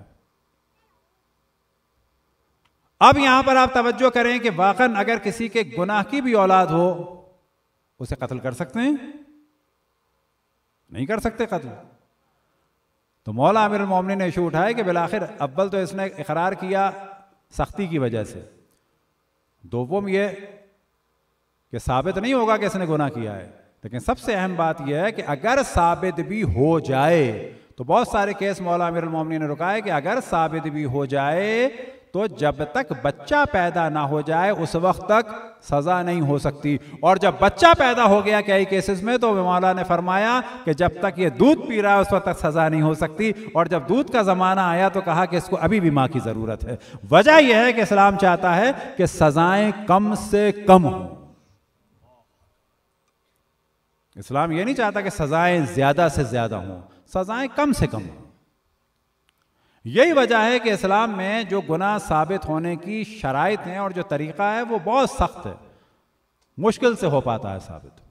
अब यहां पर आप तवज्जो करें कि वाकन अगर किसी के गुनाह की भी औलाद हो उसे कत्ल कर सकते हैं नहीं कर सकते कत्ल तो मौला आमिर मोमिन ने इशू उठाया कि बिलाखिर अब्बल तो इसने इकरार किया सख्ती की वजह से दोम ये कि साबित नहीं होगा कि इसने गुना किया है लेकिन सबसे अहम बात यह है कि अगर साबित भी हो जाए तो बहुत सारे केस मौला मोमिन ने रुकाए कि अगर साबित भी हो जाए तो जब तक बच्चा पैदा ना हो जाए उस वक्त तक सजा नहीं हो सकती और जब बच्चा पैदा हो गया कई केसेस में तो मौला ने फरमाया कि जब तक ये दूध पी रहा है उस वक्त तक सजा नहीं हो सकती और जब दूध का जमाना आया तो कहा कि इसको अभी भी माँ की जरूरत है वजह यह है कि इस्लाम चाहता है कि सजाएं कम से कम हो इस्लाम यह नहीं चाहता कि सजाएं ज्यादा से ज्यादा हों सजाएं कम से कम हों यही वजह है कि इस्लाम में जो गुनाह साबित होने की शराइत हैं और जो तरीका है वो बहुत सख्त है मुश्किल से हो पाता है साबित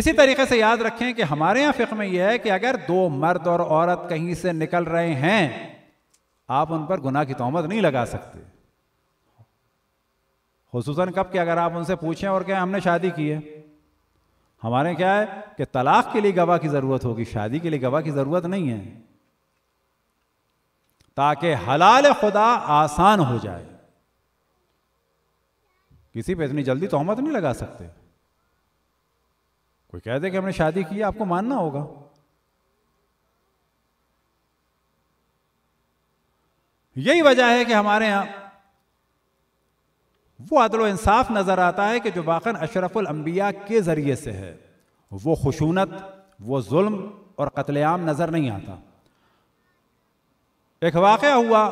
इसी तरीके से याद रखें कि हमारे यहां फ़िक में यह है कि अगर दो मर्द और औरत कहीं से निकल रहे हैं आप उन पर गुनाह की तोहमत नहीं लगा सकते खूस कब कि अगर आप उनसे पूछें और कहें हमने शादी की है हमारे क्या है कि तलाक के लिए गवाह की ज़रूरत होगी शादी के लिए गवाह की ज़रूरत नहीं है ताकि हलाल खुदा आसान हो जाए किसी पे इतनी जल्दी तोहमत नहीं लगा सकते कोई कह दे कि हमने शादी की आपको मानना होगा यही वजह है कि हमारे यहां वो अदल इंसाफ नज़र आता है कि जो अशरफुल अम्बिया के ज़रिए से है वो ख़ुशूनत वो जुल्म और कत्लेआम नज़र नहीं आता एक वाक़ हुआ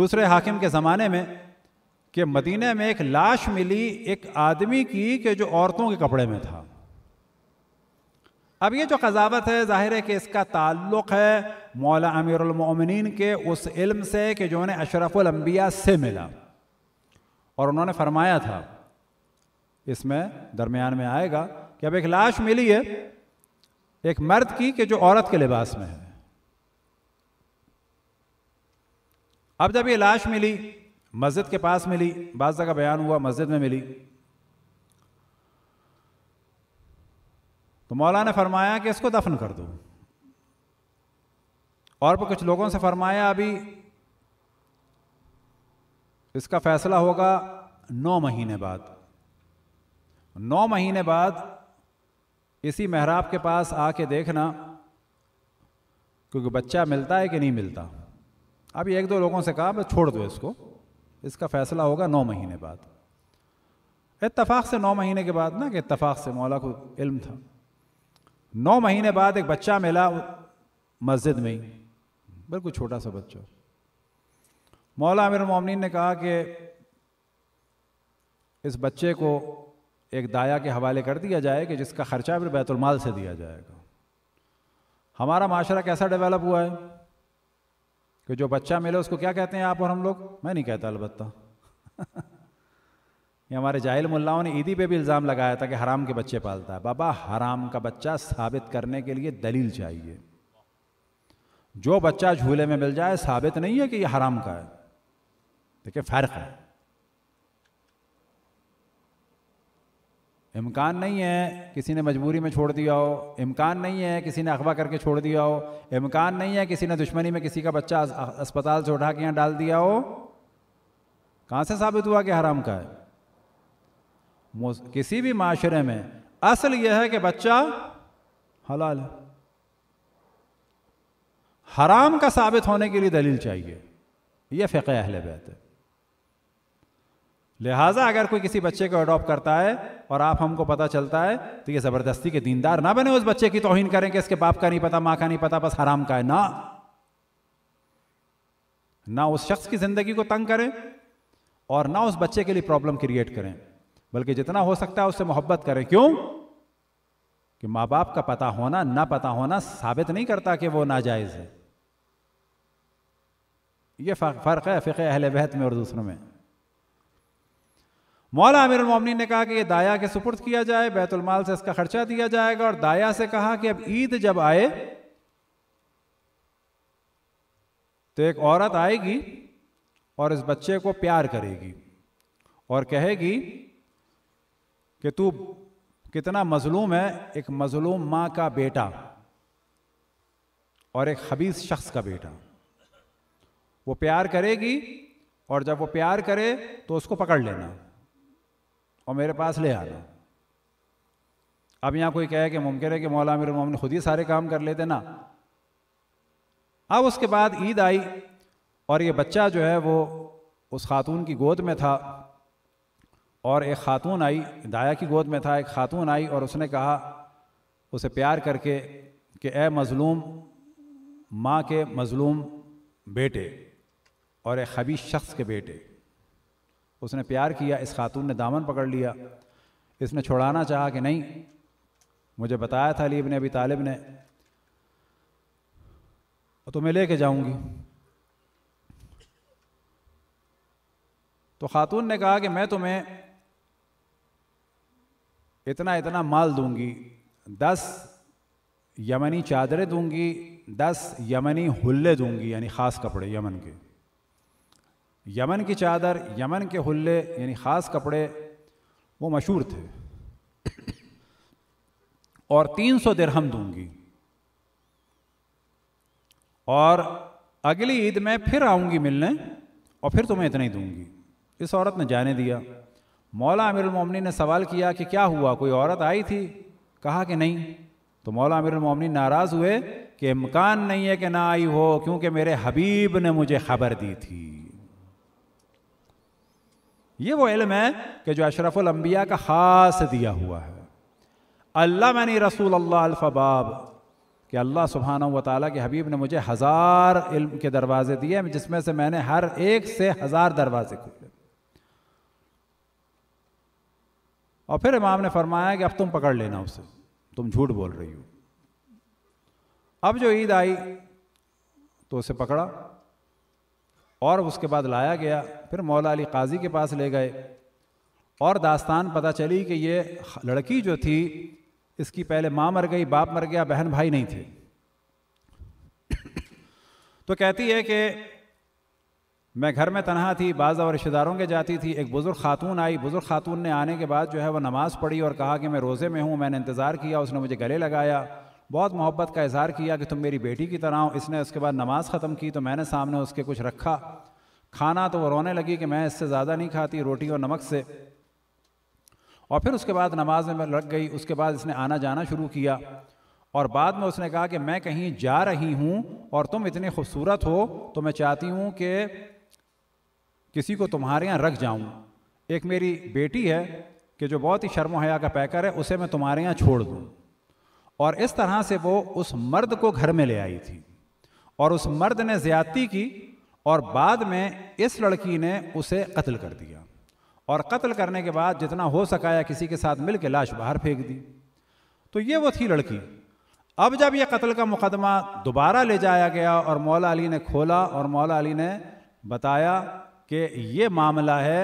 दूसरे हाकिम के ज़माने में कि मदीने में एक लाश मिली एक आदमी की कि जो औरतों के कपड़े में था अब ये जो कजावत है ज़ाहिर है कि इसका ताल्लुक है मौला अमीरमिन के उस इल्म से कि जो उन्हें अशरफुल्बिया से मिला और उन्होंने फरमाया था इसमें दरमियान में आएगा कि अब एक लाश मिली है एक मर्द की कि जो औरत के लिबास में है अब जब ये लाश मिली मस्जिद के पास मिली बादशाह जगह बयान हुआ मस्जिद में मिली तो मौला ने फरमाया कि इसको दफन कर दो और पर कुछ लोगों से फरमाया अभी इसका फैसला होगा नौ महीने बाद नौ महीने बाद इसी महराब के पास आके देखना क्योंकि बच्चा मिलता है कि नहीं मिलता अभी एक दो लोगों से कहा मैं छोड़ दो इसको इसका फैसला होगा नौ महीने बाद इतफाक़ से नौ महीने के बाद ना कि इतफाक़ से मौला को इल्म था नौ महीने बाद एक बच्चा मिला मस्जिद में ही बिल्कुल छोटा सा बच्चा मौला आमिर मोमिन ने कहा कि इस बच्चे को एक दाया के हवाले कर दिया जाए कि जिसका ख़र्चा फिर बैतुलमाल से दिया जाएगा हमारा माशरा कैसा डेवलप हुआ है कि जो बच्चा मिले उसको क्या कहते हैं आप और हम लोग मैं नहीं कहता अलबत् ये हमारे जाहिल मुल्लाओं ने ईदी पे भी इल्ज़ाम लगाया था कि हराम के बच्चे पालता है बाबा हराम का बच्चा साबित करने के लिए दलील चाहिए जो बच्चा झूले में मिल जाए साबित नहीं है कि ये हराम का है देखिए फ़र्क है इम्कान नहीं है किसी ने मजबूरी में छोड़ दिया हो इम्कान नहीं है किसी ने अखवा करके छोड़ दिया हो इम्कान नहीं है किसी ने दुश्मनी में किसी का बच्चा अस्पताल से उठा के यहाँ डाल दिया हो कहाँ से साबित हुआ कि हराम का है किसी भी माशरे में असल यह है कि बच्चा हलाल है हराम का साबित होने के लिए दलील चाहिए यह फ़िक अहल बैत है लिहाजा अगर कोई किसी बच्चे को अडॉप्ट करता है और आप हमको पता चलता है तो ये ज़बरदस्ती के दीनदार ना बने उस बच्चे की तोहिन करें कि इसके बाप का नहीं पता माँ का नहीं पता बस हराम का है ना ना उस शख्स की ज़िंदगी को तंग करें और ना उस बच्चे के लिए प्रॉब्लम क्रिएट करें बल्कि जितना हो सकता है उससे मोहब्बत करें क्यों कि माँ बाप का पता होना ना पता होना साबित नहीं करता कि वो नाजायज़ है ये फ़र्क है फ़िक अहल बहत में और दूसरों में मौला अमीर उमिन ने कहा कि यह दाया के सुपुर्द किया जाए बैतुलमाल से इसका खर्चा दिया जाएगा और दाया से कहा कि अब ईद जब आए तो एक औरत आएगी और इस बच्चे को प्यार करेगी और कहेगी कि तू कितना मजलूम है एक मजलूम माँ का बेटा और एक हबीस शख्स का बेटा वो प्यार करेगी और जब वो प्यार करे तो उसको पकड़ लेना और मेरे पास ले आना अब यहाँ कोई कहे कि मुमकिन है कि मौला मेरे मोमिन खुद ही सारे काम कर लेते ना अब उसके बाद ईद आई और ये बच्चा जो है वो उस खातून की गोद में था और एक खातून आई दाया की गोद में था एक खातून आई और उसने कहा उसे प्यार करके कि ए मज़लूम माँ के मज़लूम बेटे और एक खबीश शख्स के बेटे उसने प्यार किया इस खातून ने दामन पकड़ लिया इसने छोड़ाना चाहा कि नहीं मुझे बताया था अलीब ने अभी तालिब ने तो मैं लेके जाऊंगी तो खातून ने कहा कि मैं तुम्हें इतना इतना माल दूंगी दस यमनी चादरें दूंगी दस यमनी हुल्ले दूंगी यानी ख़ास कपड़े यमन के यमन की चादर यमन के हुल्ले यानी ख़ास कपड़े वो मशहूर थे और 300 दरहम दूंगी और अगली ईद में फिर आऊँगी मिलने और फिर तुम्हें इतना ही दूंगी इस औरत ने जाने दिया मौला अमीरमोमनी ने सवाल किया कि क्या हुआ कोई औरत आई थी कहा कि नहीं तो मौला अमीरमोमनी नाराज़ हुए कि इम्कान नहीं है कि ना आई हो क्योंकि मेरे हबीब ने मुझे खबर दी थी ये वो इल्म है कि जो अशरफुल अम्बिया का ख़ास दिया हुआ है अल्लाह मैनी रसूल अल्लाह अल्फ़बाब कि अल्लाह सुबहाना व ताली के हबीब ने मुझे हज़ार इल्म के दरवाज़े दिए जिसमें से मैंने हर एक से हज़ार दरवाज़े खोले और फिर इमाम ने फरमाया कि अब तुम पकड़ लेना उसे तुम झूठ बोल रही हो अब जो ईद आई तो उसे पकड़ा और उसके बाद लाया गया फिर मौला अली काजी के पास ले गए और दास्तान पता चली कि ये लड़की जो थी इसकी पहले माँ मर गई बाप मर गया बहन भाई नहीं थी तो कहती है कि मैं घर में तनहा थी बाजा और रिश्तेदारों के जाती थी एक बुज़ुर्ग खातून आई बुज़ुर्ग खातून ने आने के बाद जो है वह नमाज़ पढ़ी और कहा कि मैं रोज़े में हूँ मैंने इंतज़ार किया उसने मुझे गले लगाया बहुत मोहब्बत का इजहार किया कि तुम मेरी बेटी की तरह हो इसने उसके बाद नमाज़ ख़त्म की तो मैंने सामने उसके कुछ रखा खाना तो वो रोने लगी कि मैं इससे ज़्यादा नहीं खाती रोटी और नमक से और फिर उसके बाद नमाज में लग गई उसके बाद इसने आना जाना शुरू किया और बाद में उसने कहा कि मैं कहीं जा रही हूँ और तुम इतनी खूबसूरत हो तो मैं चाहती हूँ कि किसी को तुम्हारे यहाँ रख जाऊँ एक मेरी बेटी है कि जो बहुत ही शर्म हया का पैकर है उसे मैं तुम्हारे यहाँ छोड़ दूँ और इस तरह से वो उस मर्द को घर में ले आई थी और उस मर्द ने ज्यादती की और बाद में इस लड़की ने उसे कत्ल कर दिया और कत्ल करने के बाद जितना हो सका या किसी के साथ मिल के लाश बाहर फेंक दी तो ये वो थी लड़की अब जब यह कत्ल का मुकदमा दोबारा ले जाया गया और मौला अली ने खोला और मौला अली ने बताया कि ये मामला है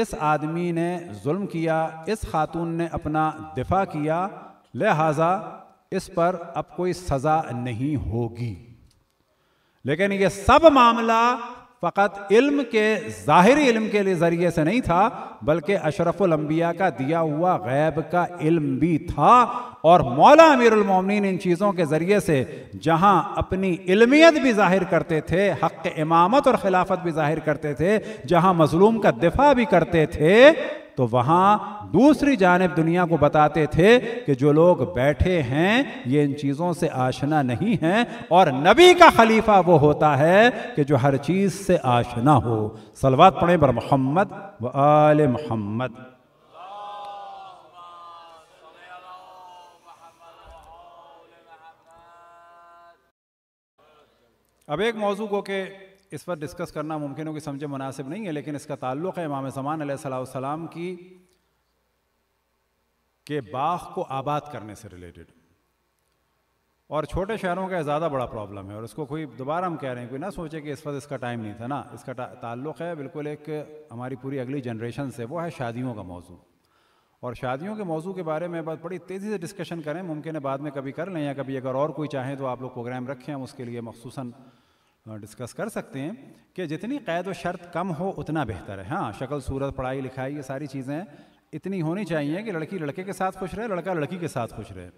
इस आदमी ने जुल्म किया इस खातून ने अपना दिफा किया लिहाजा इस पर अब कोई सजा नहीं होगी लेकिन यह सब मामला फ़कत इल्म के ज़ाहिर इल्म के लिए ज़रिए से नहीं था बल्कि अंबिया का दिया हुआ गैब का इल्म भी था और मौला अमीरमिन इन चीज़ों के ज़रिए से जहां अपनी इल्मियत भी ज़ाहिर करते थे हक़ इमामत और खिलाफत भी ज़ाहिर करते थे जहां मजलूम का दिफा भी करते थे तो वहां दूसरी जानब दुनिया को बताते थे कि जो लोग बैठे हैं ये इन चीज़ों से आशना नहीं है और नबी का खलीफा वो होता है कि जो हर चीज़ से आशना हो सलवा पढ़े बर मोहम्मद व आल मोहम्मद अब एक मौजू को के इस पर डिस्कस करना मुमकिन हो कि समझे मुनासिब नहीं है लेकिन इसका ताल्लुक़ है इमाम जमान सलाम की के बाग को आबाद करने से रिलेटेड और छोटे शहरों का ज़्यादा बड़ा प्रॉब्लम है और इसको कोई दोबारा हम कह रहे हैं कोई ना सोचे कि इस वक्त इसका टाइम नहीं था ना इसका ताल्लुक़ है बिल्कुल एक हमारी पूरी अगली जनरेशन से वो है शादियों का मौजू और शादियों के मौजू के बारे में बस बड़ी तेज़ी से डिस्कशन करें मुमकिन है बाद में कभी कर लें या कभी अगर और कोई चाहें तो आप लोग प्रोग्राम रखें हम उसके लिए मखसूस डिस्कस कर सकते हैं कि जितनी कैद व शर्त कम हो उतना बेहतर है हाँ शक्ल सूरत पढ़ाई लिखाई ये सारी चीज़ें इतनी होनी चाहिए कि लड़की लड़के के साथ खुश रहे लड़का लड़की के साथ खुश रहे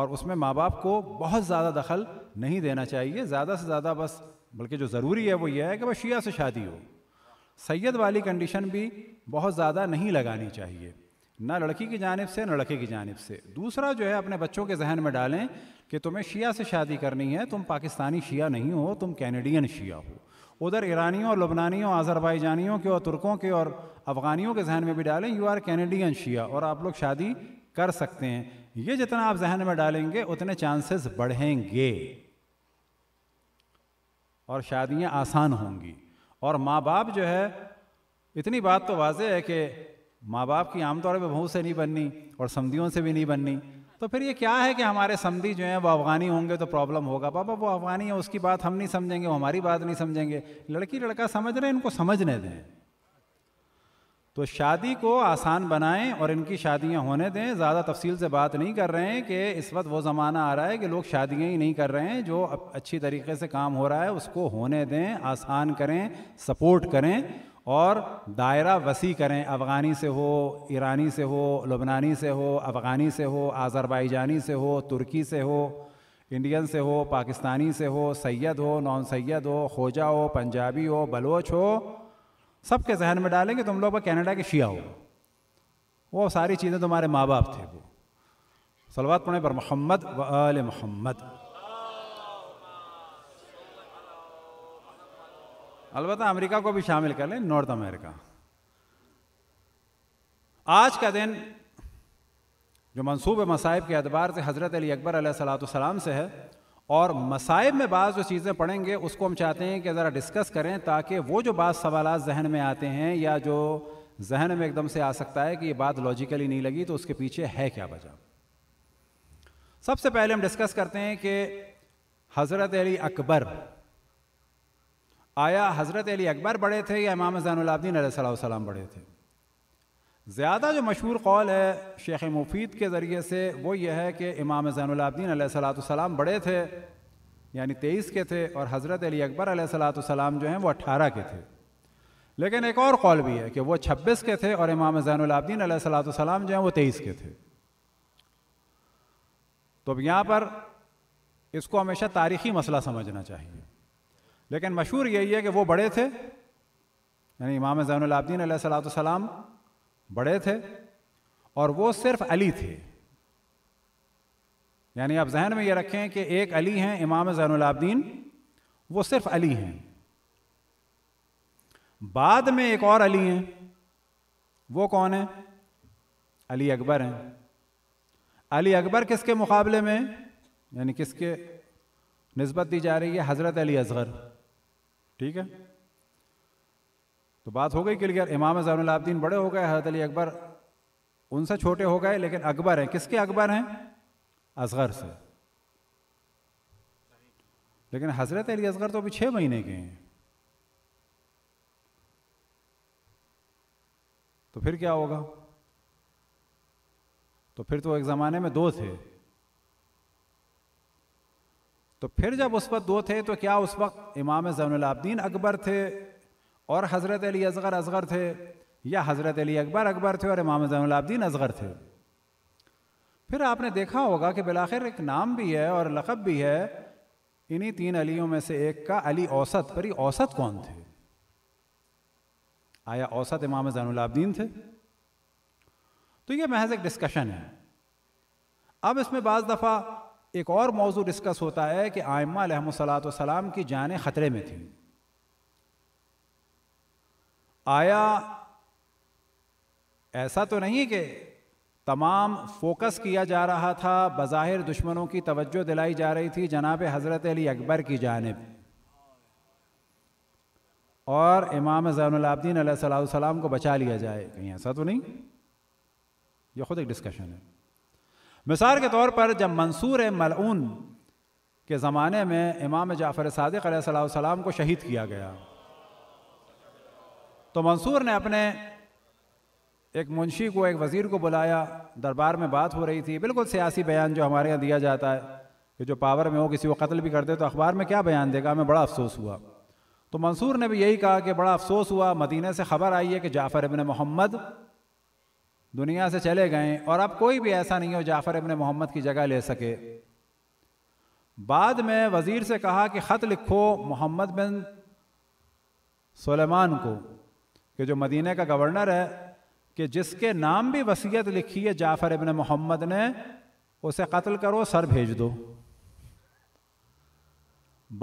और उसमें माँ बाप को बहुत ज़्यादा दखल नहीं देना चाहिए ज़्यादा से ज़्यादा बस बल्कि जो ज़रूरी है वो यह है कि बस शिया से शादी हो सैयद वाली कंडीशन भी बहुत ज़्यादा नहीं लगानी चाहिए ना लड़की की जानब से ना लड़के की जानब से दूसरा जो है अपने बच्चों के जहन में डालें कि तुम्हें शिया से शादी करनी है तुम पाकिस्तानी शिया नहीं हो तुम कैनेडियन शिया हो उधर ईरानियों और लबनानियों आज़रबाईजानियों के और तुर्कों के और अफ़गानियों के जहन में भी डालें यू आर कैनेडियन शिया और आप लोग शादी कर सकते हैं ये जितना आप जहन में डालेंगे उतने चांसेस बढ़ेंगे और शादियाँ आसान होंगी और माँ बाप जो है इतनी बात तो वाजह है कि माँ बाप की आमतौर पर बहू से नहीं बननी और समधियों से भी नहीं बननी तो फिर ये क्या है कि हमारे समधी जो हैं वो अफ़गानी होंगे तो प्रॉब्लम होगा पापा वो अफ़गानी है उसकी बात हम नहीं समझेंगे वो हमारी बात नहीं समझेंगे लड़की लड़का समझ रहे हैं इनको समझने दें तो शादी को आसान बनाएं और इनकी शादियां होने दें ज़्यादा तफसील से बात नहीं कर रहे हैं कि इस वक्त वो ज़माना आ रहा है कि लोग शादियां ही नहीं कर रहे हैं जो अच्छी तरीके से काम हो रहा है उसको होने दें आसान करें सपोर्ट करें और दायरा वसी करें अफ़गानी से हो ईरानी से हो लुबनानी से हो अफ़गानी से हो आज़रबाईजानी से हो तुर्की से हो इंडियन से हो पाकिस्तानी से हो सैयद हो नॉन सैयद हो खोजा हो पंजाबी हो बलोच हो सब के जहन में डालेंगे तुम तो लोग कनाडा के शिया हो वो सारी चीज़ें तुम्हारे माँ बाप थे वो सलवा पढ़े पर मोहम्मद अल मोहम्मद अलबत् अमेरिका को भी शामिल कर लें नॉर्थ अमेरिका आज का दिन जो मनसूब मसाइब के अतबार से हज़रत अली अकबर सलाम से है और मसाइब में बाज़ जो चीज़ें पढ़ेंगे उसको हम चाहते हैं कि ज़रा डिस्कस करें ताकि वो जो बात सवाल जहन में आते हैं या जो जहन में एकदम से आ सकता है कि ये बात लॉजिकली नहीं लगी तो उसके पीछे है क्या वजह सबसे पहले हम डिस्कस करते हैं कि हज़रत अली अकबर आया हज़रत अली अकबर बड़े थे या इमाम ज़ैनदीन सलाम बड़े थे ज़्यादा जो मशहूर कौल है शेख मुफीद के ज़रिए से वो ये है कि इमाम ज़ैनदीन सलाम बड़े थे यानी तेईस के थे और हज़रत अली अकबर सलाम जो हैं वो अट्ठारह के थे लेकिन एक और कौल भी है कि वो छब्बीस के थे और इमाम ज़ैनदीन सलाम जो हैं वो तेईस के थे तो अब यहाँ पर इसको हमेशा तारीख़ी मसला समझना चाहिए लेकिन मशहूर यही है कि वो बड़े थे यानी इमाम जैनदीन सलाम बड़े थे और वो सिर्फ अली थे यानी आप जहन में ये रखें कि एक अली हैं इमाम जैनदीन वो सिर्फ अली हैं बाद में एक और अली हैं वो कौन है अली अकबर हैं अली अकबर किसके मुकाबले में यानी किसके नस्बत दी जा रही है हज़रत अली असगर ठीक है तो बात हो गई क्लियर इमाम जैनलाब्दीन बड़े हो गए हजरत अली अकबर उनसे छोटे हो गए लेकिन अकबर हैं किसके अकबर हैं असगर से लेकिन हजरत अली असगर तो अभी छः महीने के हैं तो फिर क्या होगा तो फिर तो एक ज़माने में दो थे तो फिर जब उस वक्त दो थे तो क्या उस वक्त इमाम जैनलाब्दीन अकबर थे और हज़रत अली असगर असगर थे या हज़रत अली अकबर अकबर थे और इमाम जैनलाब्दीन असगर थे फिर आपने देखा होगा कि बिलाखिर एक नाम भी है और लक़ब भी है इन्हीं तीन अलियों में से एक का अली औसत पर ही औसत कौन थे आया औसत इमाम जैनलाब्दीन थे तो ये महज एक डिस्कशन है अब इसमें बज़ दफ़ा एक और मौजू डिस्कस होता है कि आयमा सलाम की जान ख़तरे में थी आया ऐसा तो नहीं कि तमाम फोकस किया जा रहा था बज़ाहिर दुश्मनों की तवज्जो दिलाई जा रही थी जनाब हज़रत अली अकबर की जानब और इमाम जैनलाब्दीन सलाम को बचा लिया जाए कहीं ऐसा तो नहीं ये ख़ुद एक डिस्कशन है मिसाल के तौर पर जब मंसूर मलऊन के ज़माने में इमाम जाफ़र सदक सलाम को शहीद किया गया तो मंसूर ने अपने एक मुंशी को एक वज़ीर को बुलाया दरबार में बात हो रही थी बिल्कुल सियासी बयान जो हमारे यहाँ दिया जाता है कि जो पावर में हो किसी को कत्ल भी कर दे तो अखबार में क्या बयान देगा हमें बड़ा अफसोस हुआ तो मंसूर ने भी यही कहा कि बड़ा अफसोस हुआ मदीने से ख़बर आई है कि जाफ़र इबन मोहम्मद दुनिया से चले गए और अब कोई भी ऐसा नहीं हो जाफ़र इबन मोहम्मद की जगह ले सके बाद में वज़ीर से कहा कि ख़त लिखो मोहम्मद बिन सलेमान को कि जो मदीने का गवर्नर है कि जिसके नाम भी वसीयत लिखी है जाफ़र इबन मोहम्मद ने उसे कत्ल करो सर भेज दो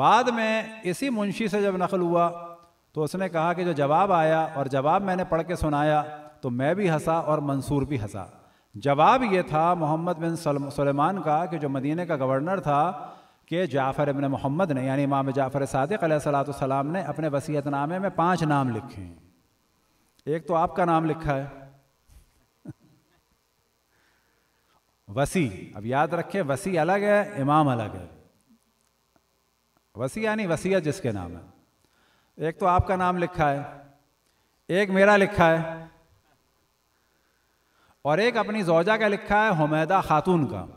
बाद में इसी मुंशी से जब नकल हुआ तो उसने कहा कि जो जवाब आया और जवाब मैंने पढ़ के सुनाया तो मैं भी हंसा और मंसूर भी हंसा जवाब ये था मोहम्मद बिन सलेमान का कि जो मदीने का गवर्नर था कि जाफ़र इबन मोहम्मद ने यानी इमाम जाफ़र सदक सलाम ने अपने वसीयतनामे में पांच नाम लिखे एक तो आपका नाम लिखा है वसी अब याद रखे वसी अलग है इमाम अलग है वसी यानी वसीयत जिसके नाम है एक तो आपका नाम लिखा है एक मेरा लिखा है और एक अपनी जोजा का लिखा है हमैदा खातून का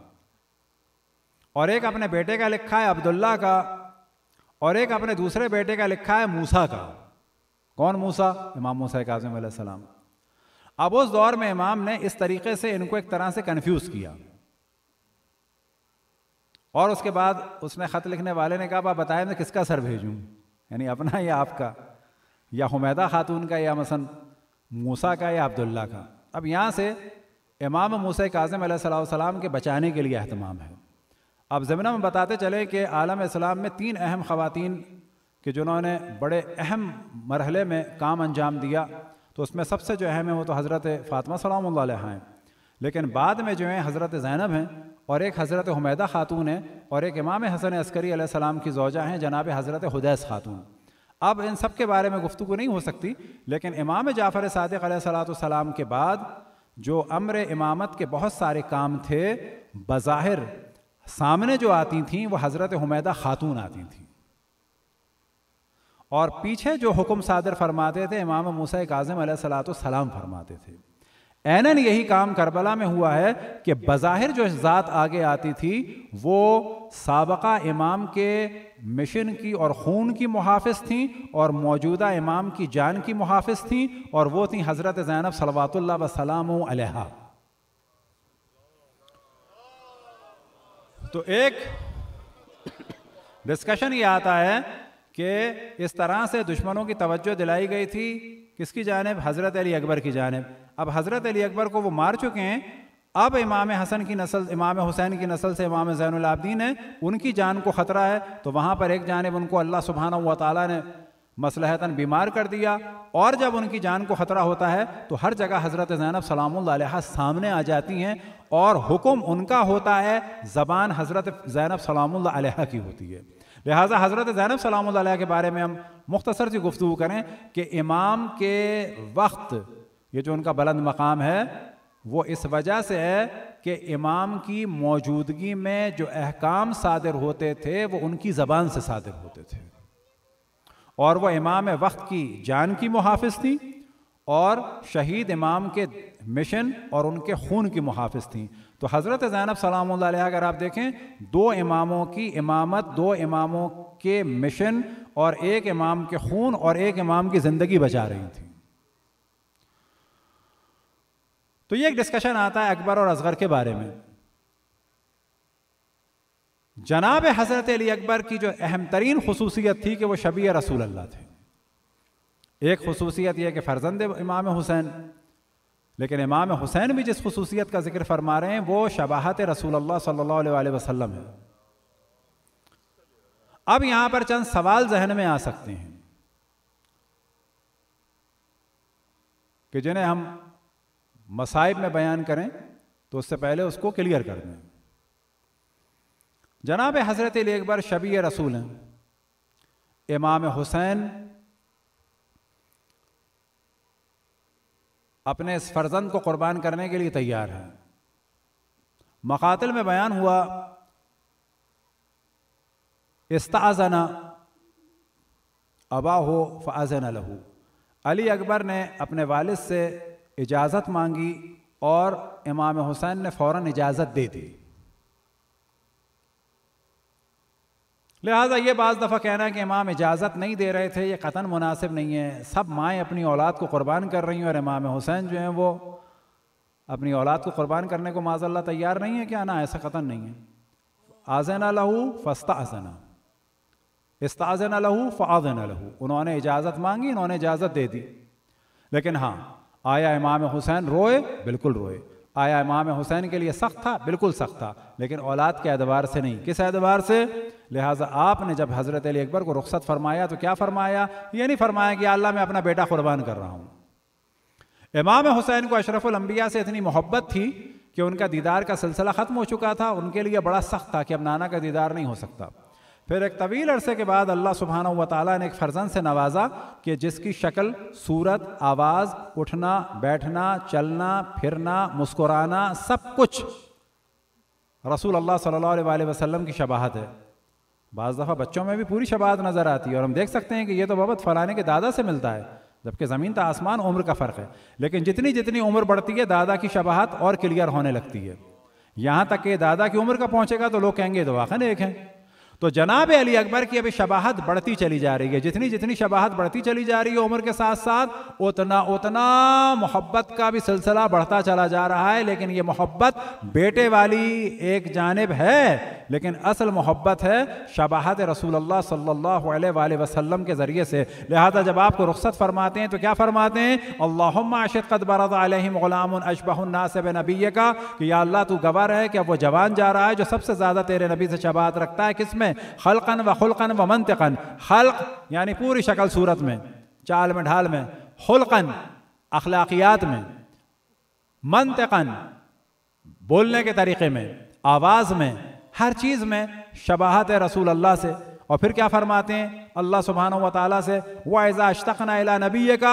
और एक अपने बेटे का लिखा है अब्दुल्ला का और एक अपने दूसरे बेटे का लिखा है मूसा का कौन मूसा इमाम मूसा काजम सलाम अब उस दौर में इमाम ने इस तरीके से इनको एक तरह से कन्फ्यूज किया और उसके बाद उसने ख़त लिखने वाले ने कहा आप बताए मैं किसका सर भेजूँ यानी अपना या आपका या हुमैदा खातून का या मसन मूसा का या अब्दुल्ला का अब यहाँ से इमाम मूसा काजम सलाम के बचाने के लिए अहतमाम है अब ज़मीन में बताते चले कि आलम इस्लाम में तीन अहम ख़वातीन के जिन्होंने बड़े अहम मरहले में काम अंजाम दिया तो उसमें सबसे जो अहम है वो तो हज़रत फ़ातमा सलाम हैं लेकिन बाद में जो है हज़रत ज़ैनब हैं और एक हज़रत हुमैदा ख़ातून है और एक इमाम हसन अस्करी सलाम की जौजा हैं जनाब हज़रत हदैस ख़ातून अब इन सब के बारे में गुफ्तु नहीं हो सकती लेकिन इमाम जाफ़र सदक सलाम के बाद जो अमर इमामत के बहुत सारे काम थे बज़ाहिर सामने जो आती थीं वो हज़रत हमैदा ख़ातून आती थीं और पीछे जो हुक्म सादर फरमाते थे इमाम मूसा काजम सलाम फरमाते थे एनन यही काम करबला में हुआ है कि बज़ाहिर जो ज़ात आगे आती थी वो सबका इमाम के मिशन की और खून की मुहाफ़ थी और मौजूदा इमाम की जान की मुहाफ़ थी और वो थी हज़रत ज़ैनब सलवातुल्ला वसलाम तो एक डिस्कशन ये आता है कि इस तरह से दुश्मनों की तवज्जो दिलाई गई थी किसकी जानब हज़रत अली अकबर की जानब अब हज़रत अली अकबर को वो मार चुके हैं अब इमाम हसन की नस्ल इमाम हुसैन की नस्ल से इमाम जैनलाब्दीन है उनकी जान को ख़तरा है तो वहाँ पर एक जानब उनको अल्लाह सुबहाना व ताली ने मसलहता बीमार कर दिया और जब उनकी जान को ख़तरा होता है तो हर जगह हज़रत ज़ैनब सलाम सामने आ जाती हैं और हुक्म उनका होता है ज़बान हज़रत ज़ैनब सलाम की होती है लिहाजा हज़रत ज़ैनब सलाम के बारे में हम मुख्तसर सी गुफ्तु करें कि इमाम के वक्त ये जो उनका बुलंद मकाम है वो इस वजह से है कि इमाम की मौजूदगी में जो अहकाम सादिर होते थे वो उनकी ज़बान से सादिर होते थे और वह इमाम वक्त की जान की मुहाफ़ थी और शहीद इमाम के मिशन और उनके खून की मुहाफ़ थी तो हज़रत ज़ैनब सलाम अगर आप देखें दो इमामों की इमामत दो इमामों के मिशन और एक इमाम के खून और एक इमाम की ज़िंदगी बचा रही थी तो ये एक डिस्कशन आता है अकबर और असगर के बारे में जनाब हज़रत अली अकबर की जो अहम तरीन खसूसियत थी कि वह शबी रसूल अल्लाह थे एक खसूसियत यह कि फ़र्जंद इमाम हुसैन लेकिन इमाम हुसैन भी जिस खसूसियत का जिक्र फरमा रहे हैं वो शबाहत रसूल अल्लाह सल्लल्लाहु अलैहि वसल्लम है अब यहां पर चंद सवाल जहन में आ सकते हैं कि जिन्हें हम मसाइब में बयान करें तो उससे पहले उसको क्लियर कर दें जनाब हज़रत अली अकबर शबी रसूल हैं इमाम हुसैन अपने इस फर्जंद को कुर्बान करने के लिए तैयार है मकातिल में बयान हुआ इस्ताजना अबा हो फ़ाजन लहू अली अकबर ने अपने वालिद से इजाज़त मांगी और इमाम हुसैन ने फ़ौर इजाज़त दे दी लिहाजा ये बाज़ दफ़ा कहना है कि इमाम इजाज़त नहीं दे रहे थे ये कतन मुनासिब नहीं है सब माएँ अपनी औलाद को कुर्बान कर रही हैं और इमाम हुसैन जो हैं वो अपनी औलाद को कुर्बान करने को माजल्ला तैयार नहीं है क्या ना ऐसा कतन नहीं है आजना लहू फस्ता आजना इस्ताजना लहू फ़ाजना लहू उन्होंने इजाज़त मांगी उन्होंने इजाज़त दे दी लेकिन हाँ आया इमाम हुसैन रोए बिल्कुल रोए आया इमाम हुसैन के लिए सख्त था बिल्कुल सख्त था लेकिन औलाद के एतबार से नहीं किस एतबार से लिहाजा आपने जब हज़रत अली अकबर को रुख्सत फरमाया तो क्या फरमाया ये नहीं फरमाया कि अल्लाह मैं अपना बेटा कुर्बान कर रहा हूँ इमाम हुसैन को अशरफुलंबिया से इतनी मोहब्बत थी कि उनका दीदार का सिलसिला ख़त्म हो चुका था उनके लिए बड़ा सख्त था कि अब नाना का दीदार नहीं हो सकता फिर एक तवील अरसे के बाद अल्लाह सुबहाना व ताली ने एक फ़र्जन से नवाजा कि जिसकी शक्ल सूरत आवाज़ उठना बैठना चलना फिरना मुस्कुराना सब कुछ रसूल अल्लाह सल्लल्लाहु अलैहि वसल्लम की शबाहत है बज़ दफ़ा बच्चों में भी पूरी शबात नज़र आती है और हम देख सकते हैं कि ये तो बबत फ़लाने के दादा से मिलता है जबकि ज़मीन तो आसमान उम्र का फ़र्क है लेकिन जितनी जितनी उम्र बढ़ती है दादा की शबाहत और क्लियर होने लगती है यहाँ तक कि दादा की उम्र का पहुँचेगा तो लोग कहेंगे तो वाकन एक हैं तो जनाब अली अकबर की अभी शबाहत बढ़ती चली जा रही है जितनी जितनी शबाहत बढ़ती चली जा रही है उम्र के साथ साथ उतना उतना मोहब्बत का भी सिलसिला बढ़ता चला जा रहा है लेकिन ये मोहब्बत बेटे वाली एक जानब है लेकिन असल मोहब्बत है शबाहत रसूल सल्लल्लाहु अलैहि वसल्लम के ज़रिए से लिहाजा जब आपको रुख्सत फरमाते हैं तो क्या फरमाते हैं अल्लाशित कदबरत गुलाम अशबहनासब नबी का कि या अल्लाह तू गवाह है कि अब वो जवान जा रहा है जो सबसे ज़्यादा तेरे नबी से शबाहत रखता है किसमें में हल्कन व खुलकन व मनतकन हल्क यानी पूरी शक्ल सूरत में चाल में ढाल में खुलकन अखलाकियात में मनतकन बोलने के तरीके में आवाज़ में हर चीज़ में शबाहत रसूल अल्लाह से और फिर क्या फरमाते हैं अल्लाह सुबहान व ताली से वाइज़ा अश्तना अला नबी का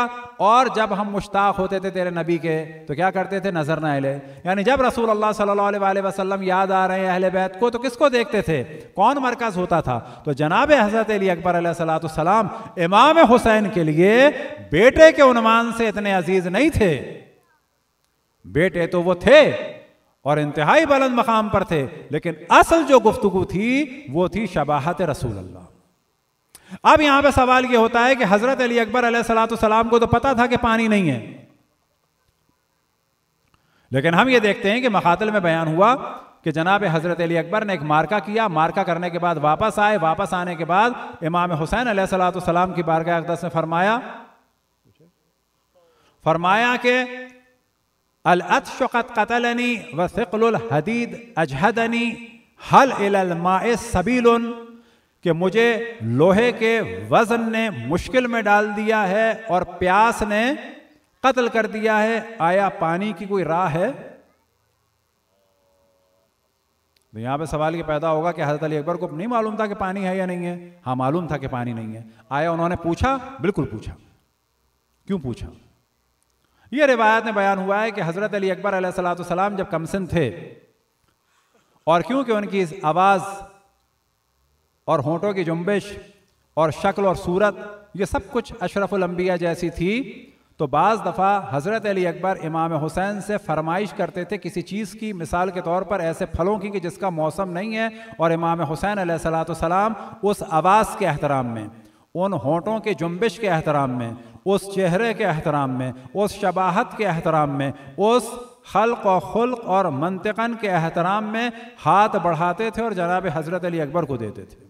और जब हम मुश्ताक होते थे तेरे नबी के तो क्या करते थे नज़र ना अले यानी जब रसूल अल्लाह सल वसलम याद आ रहे हैं अहल बैत को तो किसको देखते थे कौन मरकज़ होता था तो जनाब हज़रत अली अकबर सलाम इमाम हुसैन के लिए बेटे के उन्मान से इतने अजीज़ नहीं थे बेटे तो वो थे और इंतहाई बुलंद मकाम पर थे लेकिन असल जो गुफ्तगु थी वो थी शबाहत रसूल अल्लाह अब यहां पर सवाल यह होता है कि हजरत अली अकबर सलाम को तो पता था कि पानी नहीं है लेकिन हम ये देखते हैं कि मखातल में बयान हुआ कि जनाब हजरत अली अकबर ने एक मार्का किया मार्का करने के बाद वापस आए वापस आने के बाद इमाम हुसैन सलाम की बारगाह अकदस ने फरमाया फरमाया कि अलअश क़द कतलनी वफ़िकलहदीद अजहदनी हल इलमाए सबील कि मुझे लोहे के वज़न ने मुश्किल में डाल दिया है और प्यास ने कत्ल कर दिया है आया पानी की कोई राह है तो यहां पे सवाल ये पैदा होगा कि हजरत अली अकबर को नहीं मालूम था कि पानी है या नहीं है हाँ मालूम था कि पानी नहीं है आया उन्होंने पूछा बिल्कुल पूछा क्यों पूछा यह रिवायत में बयान हुआ है कि हज़रत अली अकबर सलाम जब कमसिन थे और क्योंकि उनकी आवाज़ और होंठों की जुम्बिश और शक्ल और सूरत ये सब कुछ अशरफुलम्बिया जैसी थी तो बाज़ दफ़ा हज़रत अली अकबर इमाम हुसैन से फरमाइश करते थे किसी चीज़ की मिसाल के तौर पर ऐसे फलों की कि जिसका मौसम नहीं है और इमाम हुसैन सलाम उस आवाज़ के अहतराम में उन होंठों के जुम्बिश के अहतराम में उस चेहरे के अहतराम में उस शबाहत के अहतराम में उस खल्क और खुल्क और मनतकन के अहतराम में हाथ बढ़ाते थे और जनाब हज़रत अली अकबर को देते थे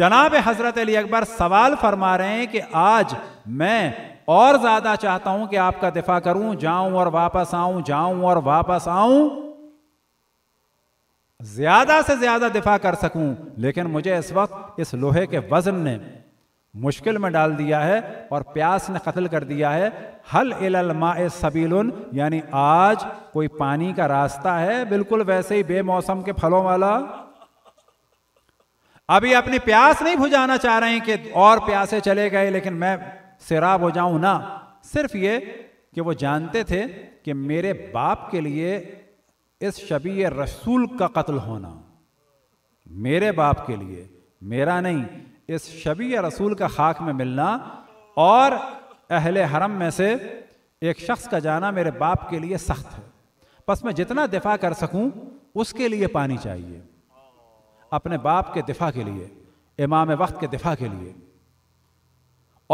जनाब हज़रत अली अकबर सवाल फरमा रहे हैं कि आज मैं और ज़्यादा चाहता हूं कि आपका दिफा करूं जाऊं और वापस आऊं जाऊं और वापस आऊं ज्यादा से ज्यादा दिफा कर सकूं लेकिन मुझे इस वक्त इस लोहे के वजन ने मुश्किल में डाल दिया है और प्यास ने कत्ल कर दिया है हल मा ए सबील यानी आज कोई पानी का रास्ता है बिल्कुल वैसे ही बेमौसम के फलों वाला अभी अपनी प्यास नहीं बुझाना चाह रहे हैं कि और प्यासे चले गए लेकिन मैं सिराब हो जाऊं ना सिर्फ ये कि वो जानते थे कि मेरे बाप के लिए इस शबी रसूल का कत्ल होना मेरे बाप के लिए मेरा नहीं इस शबी रसूल का खाक में मिलना और अहल हरम में से एक शख्स का जाना मेरे बाप के लिए सख्त है बस मैं जितना दिफा कर सकूं उसके लिए पानी चाहिए अपने बाप के दिफा के लिए इमाम वक्त के दिफा के लिए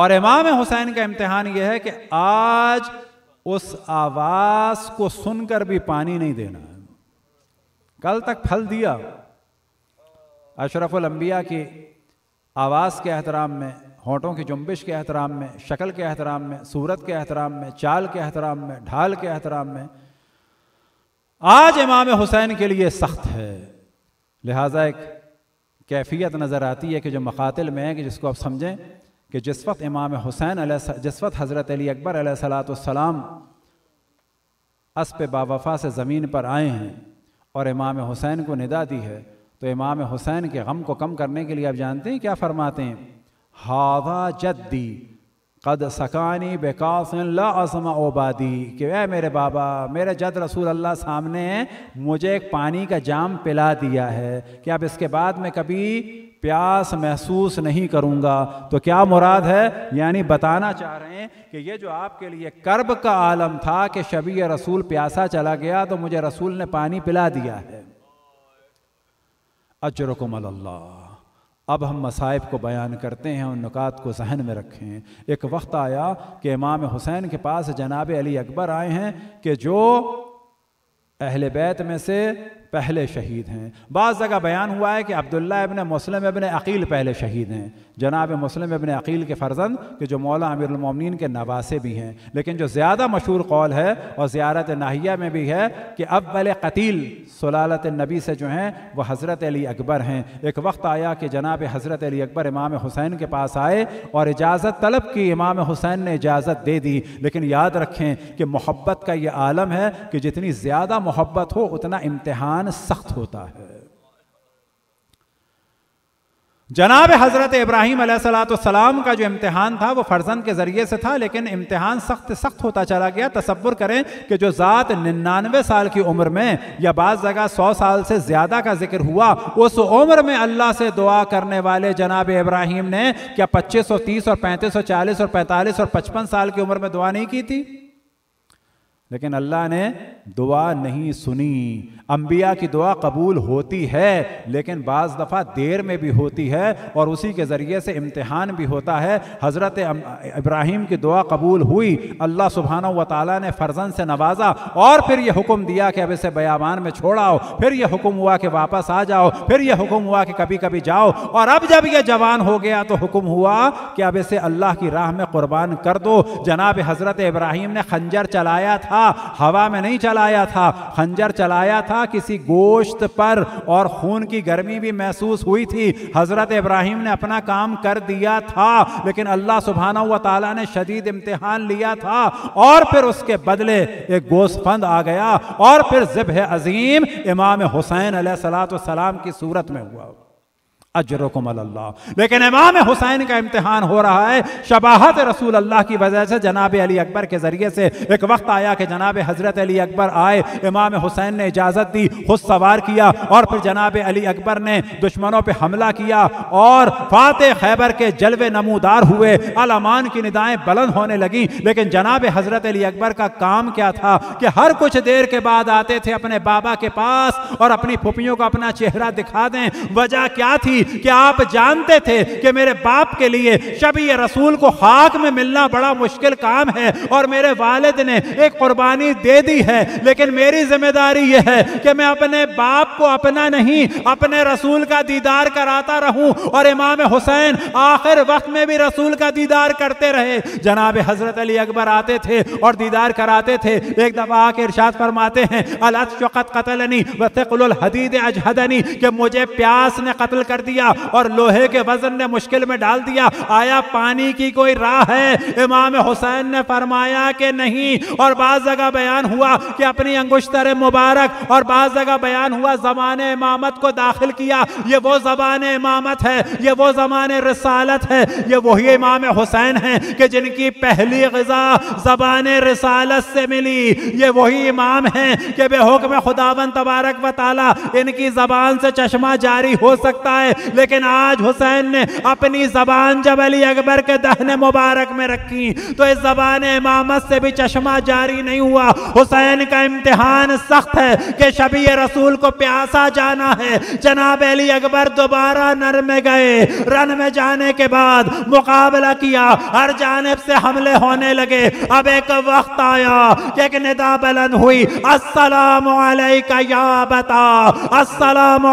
और इमाम हुसैन का इम्तहान यह है कि आज उस आवाज को सुनकर भी पानी नहीं देना कल तक फल दिया अशरफुल अंबिया की आवाज़ के एहतराम में होठों की जुम्बिश के एहतराम में शक्ल के एहतराम में सूरत के एहतराम में चाल के एहतराम में ढाल के एहतराम में आज इमाम हुसैन के लिए सख्त है लिहाजा एक कैफियत नज़र आती है कि जो मखातिल में है कि जिसको आप समझें कि जिस वक्त इमाम हुसैन जिस वक्त हज़रत अली अकबर सलाम अस पे बावफा से ज़मीन पर आए हैं और इमाम हुसैन को निदा दी है तो इमाम हुसैन के गम को कम करने के लिए आप जानते हैं क्या फरमाते हैं हावा जद्दी कद सकानी बेकासमा ओबादी कि वह मेरे बाबा मेरे जद रसूल अल्लाह सामने मुझे एक पानी का जाम पिला दिया है कि अब इसके बाद मैं कभी प्यास महसूस नहीं करूंगा तो क्या मुराद है यानी बताना चाह रहे हैं कि ये जो आपके लिए कर्ब का आलम था कि शबी रसूल प्यासा चला गया तो मुझे रसूल ने पानी पिला दिया है अजरकम अल्लाह अब हम मसाइब को बयान करते हैं उन नुकात को जहन में रखें एक वक्त आया कि इमाम हुसैन के पास जनाब अली अकबर आए हैं कि जो अहल बैत में से पहले शहीद हैं बाज़ जगह बयान हुआ है कि अब्दुल्ला इबन मुस्लिम इबन अकील पहले शहीद हैं जनाब मुस्लिम इबन अकील के फ़र्जंद कि जो मौला अमीरमिन के नवासे भी हैं लेकिन जो ज़्यादा मशहूर कौल है और ज़्यारत नाहिया में भी है कि अब वल कतील सलालत नबी से जो हैं वह हज़रत अली अकबर हैं एक वक्त आया कि जनाब हज़रत अली अकबर इमाम हुसैन के पास आए और इजाज़त तलब की इमाम हुसैन ने इजाज़त दे दी लेकिन याद रखें कि मोहब्बत का ये आलम है कि जितनी ज़्यादा मोहब्बत हो उतना इम्तहान ईमान सख्त होता है जनाब हज़रत इब्राहिम सलाम का जो इम्तिहान था वो फर्जंद के ज़रिए से था लेकिन इम्तहान सख्त सख्त होता चला गया तस्वुर करें कि जो ज़ात निन्यानवे साल की उम्र में या बाज़ जगह सौ साल से ज़्यादा का जिक्र हुआ उस उम्र में अल्लाह से दुआ करने वाले जनाब इब्राहिम ने क्या पच्चीस सौ तीस और पैंतीस सौ चालीस और पैंतालीस और पचपन साल की उम्र में दुआ नहीं की थी लेकिन अल्लाह ने दुआ नहीं सुनी अम्बिया की दुआ कबूल होती है लेकिन बाज़ दफ़ा देर में भी होती है और उसी के ज़रिए से इम्तहान भी होता है हज़रत इब्राहिम की दुआ कबूल हुई अल्लाह सुबहाना व ताली ने फ़र्जन से नवाजा और फिर यह हुक्म दिया कि अब इसे बयाबान में छोड़ाओ फिर यह हुक्म हुआ कि वापस आ जाओ फिर यह हुक्म हुआ कि कभी कभी जाओ और अब जब यह जवान हो गया तो हुक्म हुआ कि अब इसे अल्लाह की राह में क़ुरबान कर दो जनाब हज़रत इब्राहिम ने खंजर चलाया था था हवा में नहीं चलाया था खंजर चलाया था किसी गोश्त पर और खून की गर्मी भी महसूस हुई थी हज़रत इब्राहिम ने अपना काम कर दिया था लेकिन अल्लाह सुबहाना व ने शदीद इम्तहान लिया था और फिर उसके बदले एक गोसफंद आ गया और फिर ज़िब अजीम इमाम हुसैन सलाम की सूरत में हुआ अजरकम अल्लाह लेकिन इमाम हुसैन का इम्तहान हो रहा है शबाहत रसूल अल्लाह की वजह से जनाब अली अकबर के ज़रिए से एक वक्त आया कि जनाब हज़रत अली अकबर आए इमाम हुसैन ने इजाज़त दी खुद सवार किया और फिर जनाब अली अकबर ने दुश्मनों पर हमला किया और फात खैबर के जलवे नमूदार हुए अलमान की निदाएँ बुलंद होने लगी लेकिन जनाब हज़रत अली अकबर का काम क्या था कि हर कुछ देर के बाद आते थे अपने बाबा के पास और अपनी फुपियों को अपना चेहरा दिखा दें वजह क्या थी कि आप जानते थे कि मेरे बाप के लिए शबी रसूल को खाक में मिलना बड़ा मुश्किल काम है और मेरे वालिद ने एक कुर्बानी दे दी है लेकिन मेरी जिम्मेदारी यह है कि मैं अपने बाप को अपना नहीं अपने रसूल का दीदार कराता रहूं और इमाम हुसैन आखिर वक्त में भी रसूल का दीदार करते रहे जनाब हजरत अली अकबर आते थे और दीदार कराते थे एक दफा आके इर्शाद फरमाते हैं अलत कतलनी वतकुल हदीद अजहदनी कि मुझे प्यास ने कत्ल कर दिया और लोहे के वजन ने मुश्किल में डाल दिया आया पानी की कोई राह है इमाम हुसैन ने फरमाया कि नहीं और बाद जगह बयान हुआ कि अपनी अंगुश्तर मुबारक और बाद जगह बयान हुआ जमान इमामत को दाखिल किया ये वो जबान इमामत है ये वो जमान रसालत है ये वही इमाम हुसैन है कि जिनकी पहली गजा जबान रसालत से मिली ये वही इमाम है कि बेहुक में खुदाबन तबारक बताला इनकी जबान से चश्मा जारी हो सकता है लेकिन आज हुसैन ने अपनी जबान जब अली अकबर के दहने मुबारक में रखी तो इस जबान इमामत से भी चश्मा जारी नहीं हुआ हुसैन का इम्तिहान सख्त है कि शबी रसूल को प्यासा जाना है जनाब अली अकबर दोबारा नर में गए रन में जाने के बाद मुकाबला किया हर जानब से हमले होने लगे अब एक वक्त आया कि एक निदा बुलंद हुई अस्सलाम या बता अस्सलाम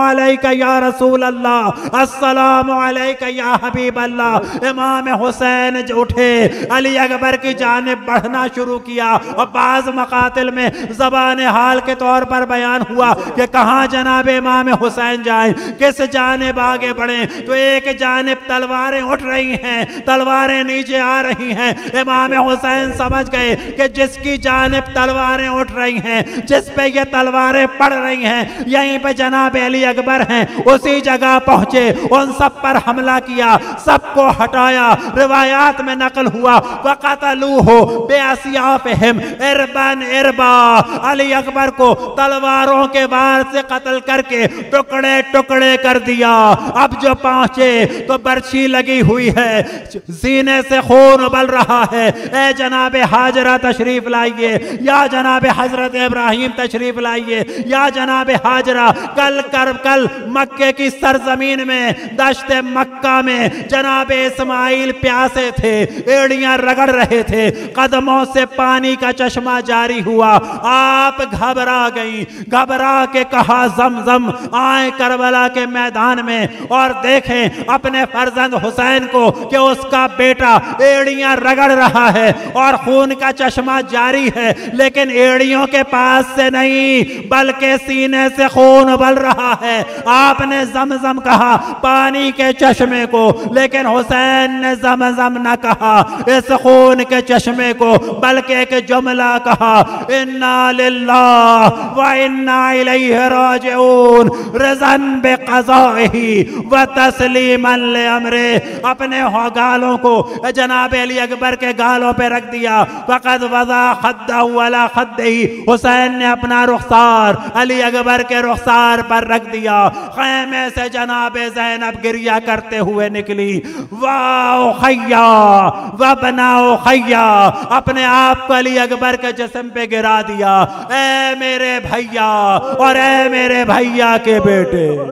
या रसूल अल्लाह इमाम हुसैन जो उठे अली अकबर की जानब बढ़ना शुरू किया और बाज़ मकातिल में जबान हाल के तौर पर बयान हुआ कि कहाँ जनाब इमाम हुसैन जाए किस जानब आगे बढ़े तो एक जानब तलवारें उठ रही हैं तलवारें नीचे आ रही हैं इमाम हुसैन समझ गए कि जिसकी जानब तलवारें उठ रही हैं जिस पे ये तलवारें पड़ रही हैं यहीं पे जनाब अली अकबर हैं उसी जगह पहुँच पहुंचे उन सब पर हमला किया सबको हटाया रिवायात में नकल हुआ वकातलू हो बेअसिया इरबन इरबा अली अकबर को तलवारों के बार से कत्ल करके टुकड़े टुकड़े कर दिया अब जो पहुंचे तो बर्छी लगी हुई है जीने से खून उबल रहा है ए जनाब हाजरा तशरीफ लाइए या जनाब हजरत इब्राहिम तशरीफ लाइए या जनाब हाजरा कल कर कल मक्के की सरजमीन जमीन में दश्त मक्का में जनाब इसमाइल प्यासे थे एड़ियाँ रगड़ रहे थे कदमों से पानी का चश्मा जारी हुआ आप घबरा गई घबरा के कहा जमजम आए करबला के मैदान में और देखें अपने फर्जंद हुसैन को कि उसका बेटा एड़ियाँ रगड़ रहा है और खून का चश्मा जारी है लेकिन एड़ियों के पास से नहीं बल्कि सीने से खून बल रहा है आपने जमजम कहा कहा पानी के चश्मे को लेकिन हुसैन ने जमजम न कहा इस खून के चश्मे को बल्कि एक जुमला कहा इन्ना व इन्ना रजन व तस्लीमन अमरे अपने गालों को जनाब अली अकबर के गालों पे रख दिया वकद वजा खदा वाला खद्दी हुसैन ने अपना रुखसार अली अकबर के रुखसार पर रख दिया खैमे से जनाब पे जैनब गिरिया करते हुए निकली वाह खैया वाह बनाओ खैया अपने आप को अली अकबर के जसम पे गिरा दिया ए मेरे भैया और ए मेरे भैया के बेटे